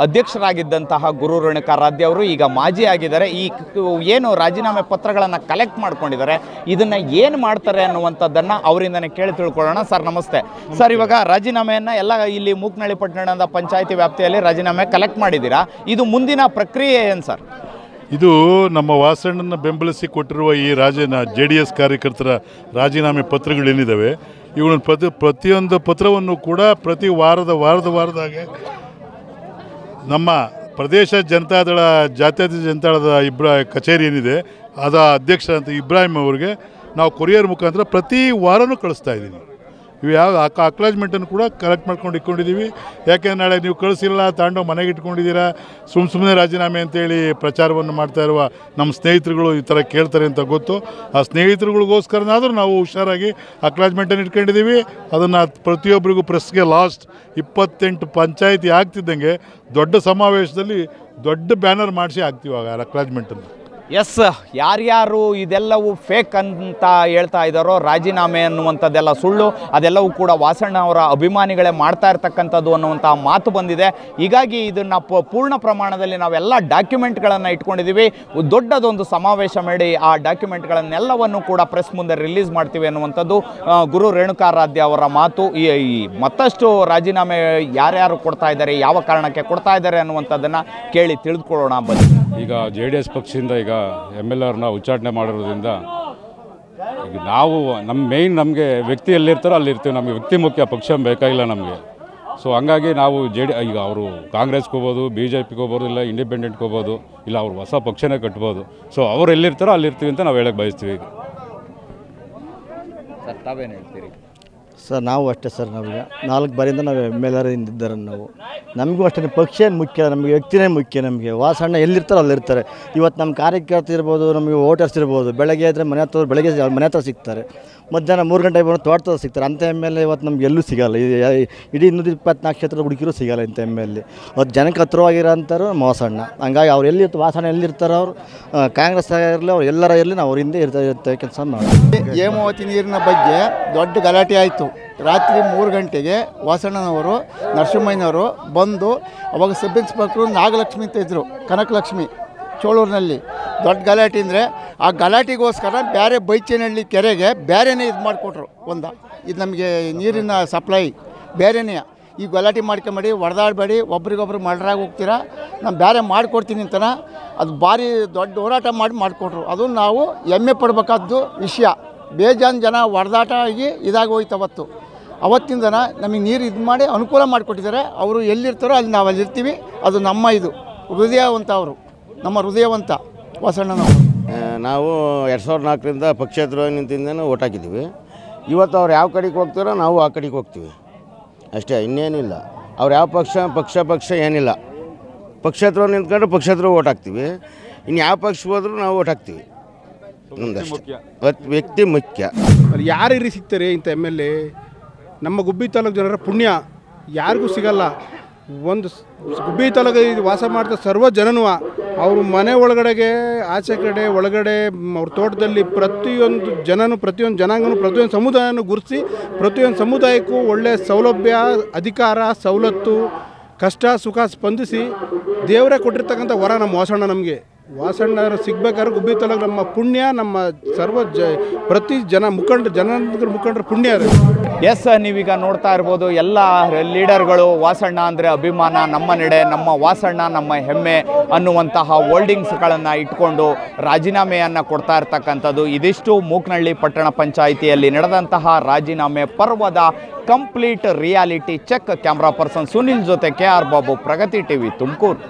ಅಧ್ಯಕ್ಷರಾಗಿದ್ದಂತಹ ಗುರು ರೇಣುಕಾರಾಧ್ಯ ಅವರು ಈಗ ಮಾಜಿ ಆಗಿದ್ದಾರೆ ಈ ಏನು ರಾಜೀನಾಮೆ ಪತ್ರಗಳನ್ನು ಕಲೆಕ್ಟ್ ಮಾಡ್ಕೊಂಡಿದ್ದಾರೆ ಇದನ್ನು ಏನು ಮಾಡ್ತಾರೆ ಅನ್ನುವಂಥದ್ದನ್ನು ಅವರಿಂದನೇ ಕೇಳಿ ತಿಳ್ಕೊಳ್ಳೋಣ ಸರ್ ನಮಸ್ತೆ ಸರ್ ಇವಾಗ ರಾಜೀನಾಮೆಯನ್ನು ಎಲ್ಲ ಇಲ್ಲಿ ಮೂಕನಹಳ್ಳಿ ಪಟ್ಟಣದ ಪಂಚಾಯಿತಿ ವ್ಯಾಪ್ತಿಯಲ್ಲಿ ರಾಜೀನಾಮೆ ಕಲೆಕ್ಟ್ ಮಾಡಿದ್ದೀರಾ ಇದು ಮುಂದಿನ ಪ್ರಕ್ರಿಯೆ ಏನು ಸರ್ ಇದು ನಮ್ಮ ವಾಸಣ್ಣನ ಬೆಂಬಲಿಸಿ ಕೊಟ್ಟಿರುವ ಈ ರಾಜನ ಜೆ ಡಿ ಎಸ್ ಕಾರ್ಯಕರ್ತರ ರಾಜೀನಾಮೆ ಪತ್ರಗಳೇನಿದ್ದಾವೆ ಇವುಗಳನ್ನು ಪ್ರತಿ ಪ್ರತಿಯೊಂದು ಪತ್ರವನ್ನು ಕೂಡ ಪ್ರತಿ ವಾರದ ವಾರದ ವಾರದಾಗೆ ನಮ್ಮ ಪ್ರದೇಶ ಜನತಾದಳ ಜಾತ್ಯತೀತ ಜನತಾದಳದ ಇಬ್ರಾ ಕಚೇರಿ ಏನಿದೆ ಅದ ಅಧ್ಯಕ್ಷರಂತ ಇಬ್ರಾಹಿಂ ಅವರಿಗೆ ನಾವು ಕೊರಿಯರ್ ಮುಖಾಂತರ ಪ್ರತಿ ವಾರನೂ ಕಳಿಸ್ತಾ ಇದ್ದೀನಿ ಇವು ಯಾವ ಆ ಅಕ್ಲಾಜ್ಮೆಂಟನ್ನು ಕೂಡ ಕಲೆಕ್ಟ್ ಮಾಡ್ಕೊಂಡು ಇಟ್ಕೊಂಡಿದ್ದೀವಿ ಯಾಕೆಂದರೆ ನಾಳೆ ನೀವು ಕಳಿಸಿಲ್ಲ ತಗೊಂಡು ಮನೆಗೆ ಇಟ್ಕೊಂಡಿದ್ದೀರಾ ಸುಮ್ಮ ಸುಮ್ಮನೆ ರಾಜೀನಾಮೆ ಅಂತೇಳಿ ಪ್ರಚಾರವನ್ನು ಮಾಡ್ತಾ ಇರುವ ನಮ್ಮ ಸ್ನೇಹಿತರುಗಳು ಈ ಥರ ಕೇಳ್ತಾರೆ ಅಂತ ಗೊತ್ತು ಆ ಸ್ನೇಹಿತರುಗಳಿಗೋಸ್ಕರನಾದರೂ ನಾವು ಹುಷಾರಾಗಿ ಅಕ್ಲಾಜ್ಮೆಂಟನ್ನು ಇಟ್ಕೊಂಡಿದ್ದೀವಿ ಅದನ್ನು ಪ್ರತಿಯೊಬ್ಬರಿಗೂ ಪ್ರೆಸ್ಗೆ ಲಾಸ್ಟ್ ಇಪ್ಪತ್ತೆಂಟು ಪಂಚಾಯಿತಿ ಆಗ್ತಿದ್ದಂಗೆ ದೊಡ್ಡ ಸಮಾವೇಶದಲ್ಲಿ ದೊಡ್ಡ ಬ್ಯಾನರ್ ಮಾಡಿಸಿ ಆಗ್ತೀವಿ ಆಗ ಅಕ್ಲಾಜ್ಮೆಂಟನ್ನು ಎಸ್ ಯಾರ್ಯಾರು ಇದೆಲ್ಲವೂ ಫೇಕ್ ಅಂತ ಹೇಳ್ತಾ ಇದ್ದಾರೋ ರಾಜೀನಾಮೆ ಅನ್ನುವಂಥದ್ದೆಲ್ಲ ಸುಳ್ಳು ಅದೆಲ್ಲವೂ ಕೂಡ ವಾಸಣ್ಣ ಅವರ ಅಭಿಮಾನಿಗಳೇ ಮಾಡ್ತಾ ಇರ್ತಕ್ಕಂಥದ್ದು ಅನ್ನುವಂಥ ಮಾತು ಬಂದಿದೆ ಹೀಗಾಗಿ ಇದನ್ನು ಪೂರ್ಣ ಪ್ರಮಾಣದಲ್ಲಿ ನಾವೆಲ್ಲ ಡಾಕ್ಯುಮೆಂಟ್ಗಳನ್ನು ಇಟ್ಕೊಂಡಿದ್ದೀವಿ ದೊಡ್ಡದೊಂದು ಸಮಾವೇಶ ಮಾಡಿ ಆ ಡಾಕ್ಯುಮೆಂಟ್ಗಳನ್ನೆಲ್ಲವನ್ನು ಕೂಡ ಪ್ರೆಸ್ ಮುಂದೆ ರಿಲೀಸ್ ಮಾಡ್ತೀವಿ ಅನ್ನುವಂಥದ್ದು ಗುರು ರೇಣುಕಾರಾಧ್ಯ ಅವರ ಮಾತು ಈ ಮತ್ತಷ್ಟು ರಾಜೀನಾಮೆ ಯಾರ್ಯಾರು ಕೊಡ್ತಾ ಇದ್ದಾರೆ ಯಾವ ಕಾರಣಕ್ಕೆ ಕೊಡ್ತಾ ಇದ್ದಾರೆ ಅನ್ನುವಂಥದ್ದನ್ನು ಕೇಳಿ ತಿಳಿದುಕೊಳ್ಳೋಣ ಬನ್ನಿ ಈಗ ಜೆ ಡಿ ಎಸ್ ಪಕ್ಷದಿಂದ ಈಗ ಎಮ್ ಎಲ್ ಅವ್ರನ್ನ ಉಚ್ಚಾಟನೆ ಮಾಡಿರೋದ್ರಿಂದ ಈಗ ನಾವು ನಮ್ಮ ಮೇಯ್ನ್ ನಮಗೆ ವ್ಯಕ್ತಿ ಎಲ್ಲಿರ್ತಾರೋ ಅಲ್ಲಿರ್ತೀವಿ ನಮಗೆ ವ್ಯಕ್ತಿ ಮುಖ್ಯ ಪಕ್ಷ ಬೇಕಾಗಿಲ್ಲ ನಮಗೆ ಸೊ ಹಂಗಾಗಿ ನಾವು ಜೆ ಡಿ ಈಗ ಅವರು ಕಾಂಗ್ರೆಸ್ಗೆ ಹೋಗ್ಬೋದು ಬಿ ಜೆ ಪಿಗೆ ಹೋಗ್ಬೋದು ಇಲ್ಲ ಇಂಡಿಪೆಂಡೆಂಟ್ಗೆ ಹೋಗ್ಬೋದು ಇಲ್ಲ ಅವ್ರು ಹೊಸ ಪಕ್ಷನೇ ಕಟ್ಬೋದು ಸೊ ಅವ್ರು ಎಲ್ಲಿರ್ತಾರೋ ಅಲ್ಲಿರ್ತೀವಿ ಅಂತ ನಾವು ಹೇಳಕ್ಕೆ ಬಯಸ್ತೀವಿ ಈಗ ಸರ್ ತಾವೇನು ಹೇಳ್ತೀರಿ ಸರ್ ನಾವು ಅಷ್ಟೇ ಸರ್ ನಮಗೆ ನಾಲ್ಕು ಬಾರಿಯಿಂದ ನಾವು ಎಮ್ ಎಲ್ ಇದ್ದಾರೆ ನಾವು ನಮಗೂ ಅಷ್ಟೇ ಪಕ್ಷ ಏನು ಮುಖ್ಯ ನಮಗೆ ವ್ಯಕ್ತಿನೇ ಮುಖ್ಯ ನಮಗೆ ವಾಸಣ್ಣ ಎಲ್ಲಿರ್ತಾರೋ ಅಲ್ಲಿರ್ತಾರೆ ಇವತ್ತು ನಮ್ಮ ಕಾರ್ಯಕರ್ತ ಇರ್ಬೋದು ನಮಗೆ ವೋಟರ್ಸ್ ಇರ್ಬೋದು ಬೆಳಗ್ಗೆ ಆದರೆ ಮನೆ ಹತ್ರ ಬೆಳಗ್ಗೆ ಮನೆ ಹತ್ರ ಸಿಗ್ತಾರೆ ಮಧ್ಯಾಹ್ನ ಮೂರು ಗಂಟೆ ಬಂದು ತೋಟದ ಸಿಗ್ತಾರೆ ಅಂಥ ಎಮ್ ಎಲ್ ಇವತ್ತು ನಮ್ಗೆ ಎಲ್ಲೂ ಸಿಗಲ್ಲ ಇಡೀ ಇನ್ನೂರ ಇಪ್ಪತ್ನಾಲ್ಕು ಕ್ಷೇತ್ರ ಹುಡುಗಿರು ಸಿಗಲ್ಲ ಇಂಥ ಎಮ್ ಎಲ್ ಎ ಅವ್ರು ಜನಕ್ಕೆ ಹತ್ರವಾಗಿರೋಂಥವ್ರು ಮೋಸಣ್ಣ ಹಂಗಾಗಿ ಅವ್ರು ಎಲ್ಲಿ ವಾಸಣ್ಣ ಎಲ್ಲಿರ್ತಾರೋ ಅವರು ಕಾಂಗ್ರೆಸ್ ಇರಲಿ ಅವ್ರು ಎಲ್ಲರ ಇರಲಿ ನಾವು ಅವ್ರ ಹಿಂದೆ ಇರ್ತಾ ಇರ್ತೇವೆ ಕೆಲಸ ಮಾಡೋದು ಹೇಮಾವತಿ ನೀರಿನ ಬಗ್ಗೆ ದೊಡ್ಡ ಗಲಾಟೆ ಆಯಿತು ರಾತ್ರಿ ಮೂರು ಗಂಟೆಗೆ ವಾಸಣ್ಣನವರು ನರಸಿಂಹಯ್ಯನವರು ಬಂದು ಅವಾಗ ಸಬ್ ಇನ್ಸ್ಪೆಕ್ಟ್ರು ನಾಗಲಕ್ಷ್ಮಿ ಅಂತ ಇದ್ದರು ಕನಕಲಕ್ಷ್ಮಿ ಚೋಳೂರಿನಲ್ಲಿ ದೊಡ್ಡ ಗಲಾಟೆ ಅಂದರೆ ಆ ಗಲಾಟೆಗೋಸ್ಕರ ಬೇರೆ ಬೈಚೇನಹಳ್ಳಿ ಕೆರೆಗೆ ಬೇರೆನೇ ಇದು ಮಾಡಿಕೊಟ್ರು ಒಂದು ಇದು ನಮಗೆ ನೀರಿನ ಸಪ್ಲೈ ಬೇರೆನೇ ಈ ಗಲಾಟೆ ಮಾಡ್ಕೊಂಬೇಡಿ ಹೊಡೆದಾಡಬೇಡಿ ಒಬ್ರಿಗೊಬ್ರು ಮರ್ಡ್ರಾಗಿ ಹೋಗ್ತೀರಾ ನಾನು ಬೇರೆ ಮಾಡಿಕೊಡ್ತೀನಿ ಅಂತನ ಅದು ಭಾರಿ ದೊಡ್ಡ ಹೋರಾಟ ಮಾಡಿ ಮಾಡಿಕೊಟ್ರು ಅದು ನಾವು ಹೆಮ್ಮೆ ಪಡ್ಬೇಕಾದ್ದು ವಿಷಯ ಬೇಜಾನ್ ಜನ ಹೊಡೆದಾಟ ಆಗಿ ಇದಾಗಿ ಹೋಯ್ತು ಅವತ್ತು ಅವತ್ತಿಂದನ ನಮಗೆ ನೀರು ಇದು ಮಾಡಿ ಅನುಕೂಲ ಮಾಡಿಕೊಟ್ಟಿದ್ದಾರೆ ಅವರು ಎಲ್ಲಿರ್ತಾರೋ ಅಲ್ಲಿ ನಾವು ಅಲ್ಲಿರ್ತೀವಿ ಅದು ನಮ್ಮ ಇದು ಹೃದಯವಂತ ಅವರು ನಮ್ಮ ಹೃದಯವಂತ ವಾಸಣ್ಣನವರು ನಾವು ಎರಡು ಸಾವಿರದ ನಾಲ್ಕರಿಂದ ಪಕ್ಷೇತರವಾಗಿ ನಿಂತಿಂದನೂ ಓಟ್ ಹಾಕಿದ್ದೀವಿ ಇವತ್ತು ಅವ್ರು ಯಾವ ಕಡೆಗೆ ಹೋಗ್ತಾರೋ ನಾವು ಆ ಕಡೆಗೆ ಹೋಗ್ತೀವಿ ಅಷ್ಟೇ ಇನ್ನೇನಿಲ್ಲ ಅವ್ರು ಯಾವ ಪಕ್ಷ ಪಕ್ಷ ಪಕ್ಷ ಏನಿಲ್ಲ ಪಕ್ಷೇತರ ನಿಂತ್ಕೊಂಡು ಪಕ್ಷೇತರ ಓಟ್ ಹಾಕ್ತೀವಿ ಇನ್ನು ಯಾವ ಪಕ್ಷ ಹೋದರೂ ನಾವು ಓಟ್ ಹಾಕ್ತೀವಿ ಮುಂದೆ ವ್ಯಕ್ತಿ ಮುಖ್ಯ ಯಾರಿಗೆ ಸಿಗ್ತಾರೆ ಇಂಥ ಎಮ್ ಎಲ್ ಎ ನಮ್ಮ ಗುಬ್ಬಿ ತಾಲೂಕು ಜನರ ಪುಣ್ಯ ಯಾರಿಗೂ ಸಿಗಲ್ಲ ಒಂದು ಗುಬ್ಬಿ ತಾಲೂಕು ವಾಸ ಮಾಡ್ತಾ ಸರ್ವ ಜನನೂ ಅವರು ಮನೆ ಒಳಗಡೆಗೆ ಆಚೆ ಕಡೆ ಒಳಗಡೆ ಅವ್ರ ತೋಟದಲ್ಲಿ ಪ್ರತಿಯೊಂದು ಜನನು ಪ್ರತಿಯೊಂದು ಜನಾಂಗನೂ ಪ್ರತಿಯೊಂದು ಸಮುದಾಯನೂ ಗುರುತಿಸಿ ಪ್ರತಿಯೊಂದು ಸಮುದಾಯಕ್ಕೂ ಒಳ್ಳೆಯ ಸೌಲಭ್ಯ ಅಧಿಕಾರ ಸವಲತ್ತು ಕಷ್ಟ ಸುಖ ಸ್ಪಂದಿಸಿ ದೇವರೇ ಕೊಟ್ಟಿರ್ತಕ್ಕಂಥ ವರ ನಮ್ಮ ವಾಸಣ್ಣ ನಮಗೆ ವಾಸಣ್ಣ ಸಿಗ್ಬೇಕಾದ್ರೆ ಗುಬ್ಬಿ ತಲಗ ನಮ್ಮ ಪುಣ್ಯ ನಮ್ಮ ಸರ್ವ ಜ ಪ್ರತಿ ಜನ ಮುಖಂಡ ಜನ ಮುಖಂಡರ ಪುಣ್ಯ ಎಸ್ ನೀವೀಗ ನೋಡ್ತಾ ಇರ್ಬೋದು ಎಲ್ಲ ಲೀಡರ್ಗಳು ವಾಸಣ್ಣ ಅಂದರೆ ಅಭಿಮಾನ ನಮ್ಮ ನಡೆ ನಮ್ಮ ವಾಸಣ್ಣ ನಮ್ಮ ಹೆಮ್ಮೆ ಅನ್ನುವಂತಹ ಹೋಲ್ಡಿಂಗ್ಸ್ಗಳನ್ನು ಇಟ್ಕೊಂಡು ರಾಜೀನಾಮೆಯನ್ನು ಕೊಡ್ತಾ ಇರ್ತಕ್ಕಂಥದ್ದು ಇದಿಷ್ಟು ಮೂಕ್ನಳ್ಳಿ ಪಟ್ಟಣ ಪಂಚಾಯಿತಿಯಲ್ಲಿ ನಡೆದಂತಹ ರಾಜೀನಾಮೆ ಪರ್ವದ complete reality check camera person Sunil ಜೊತೆ K R Babu Pragati TV Tumakuru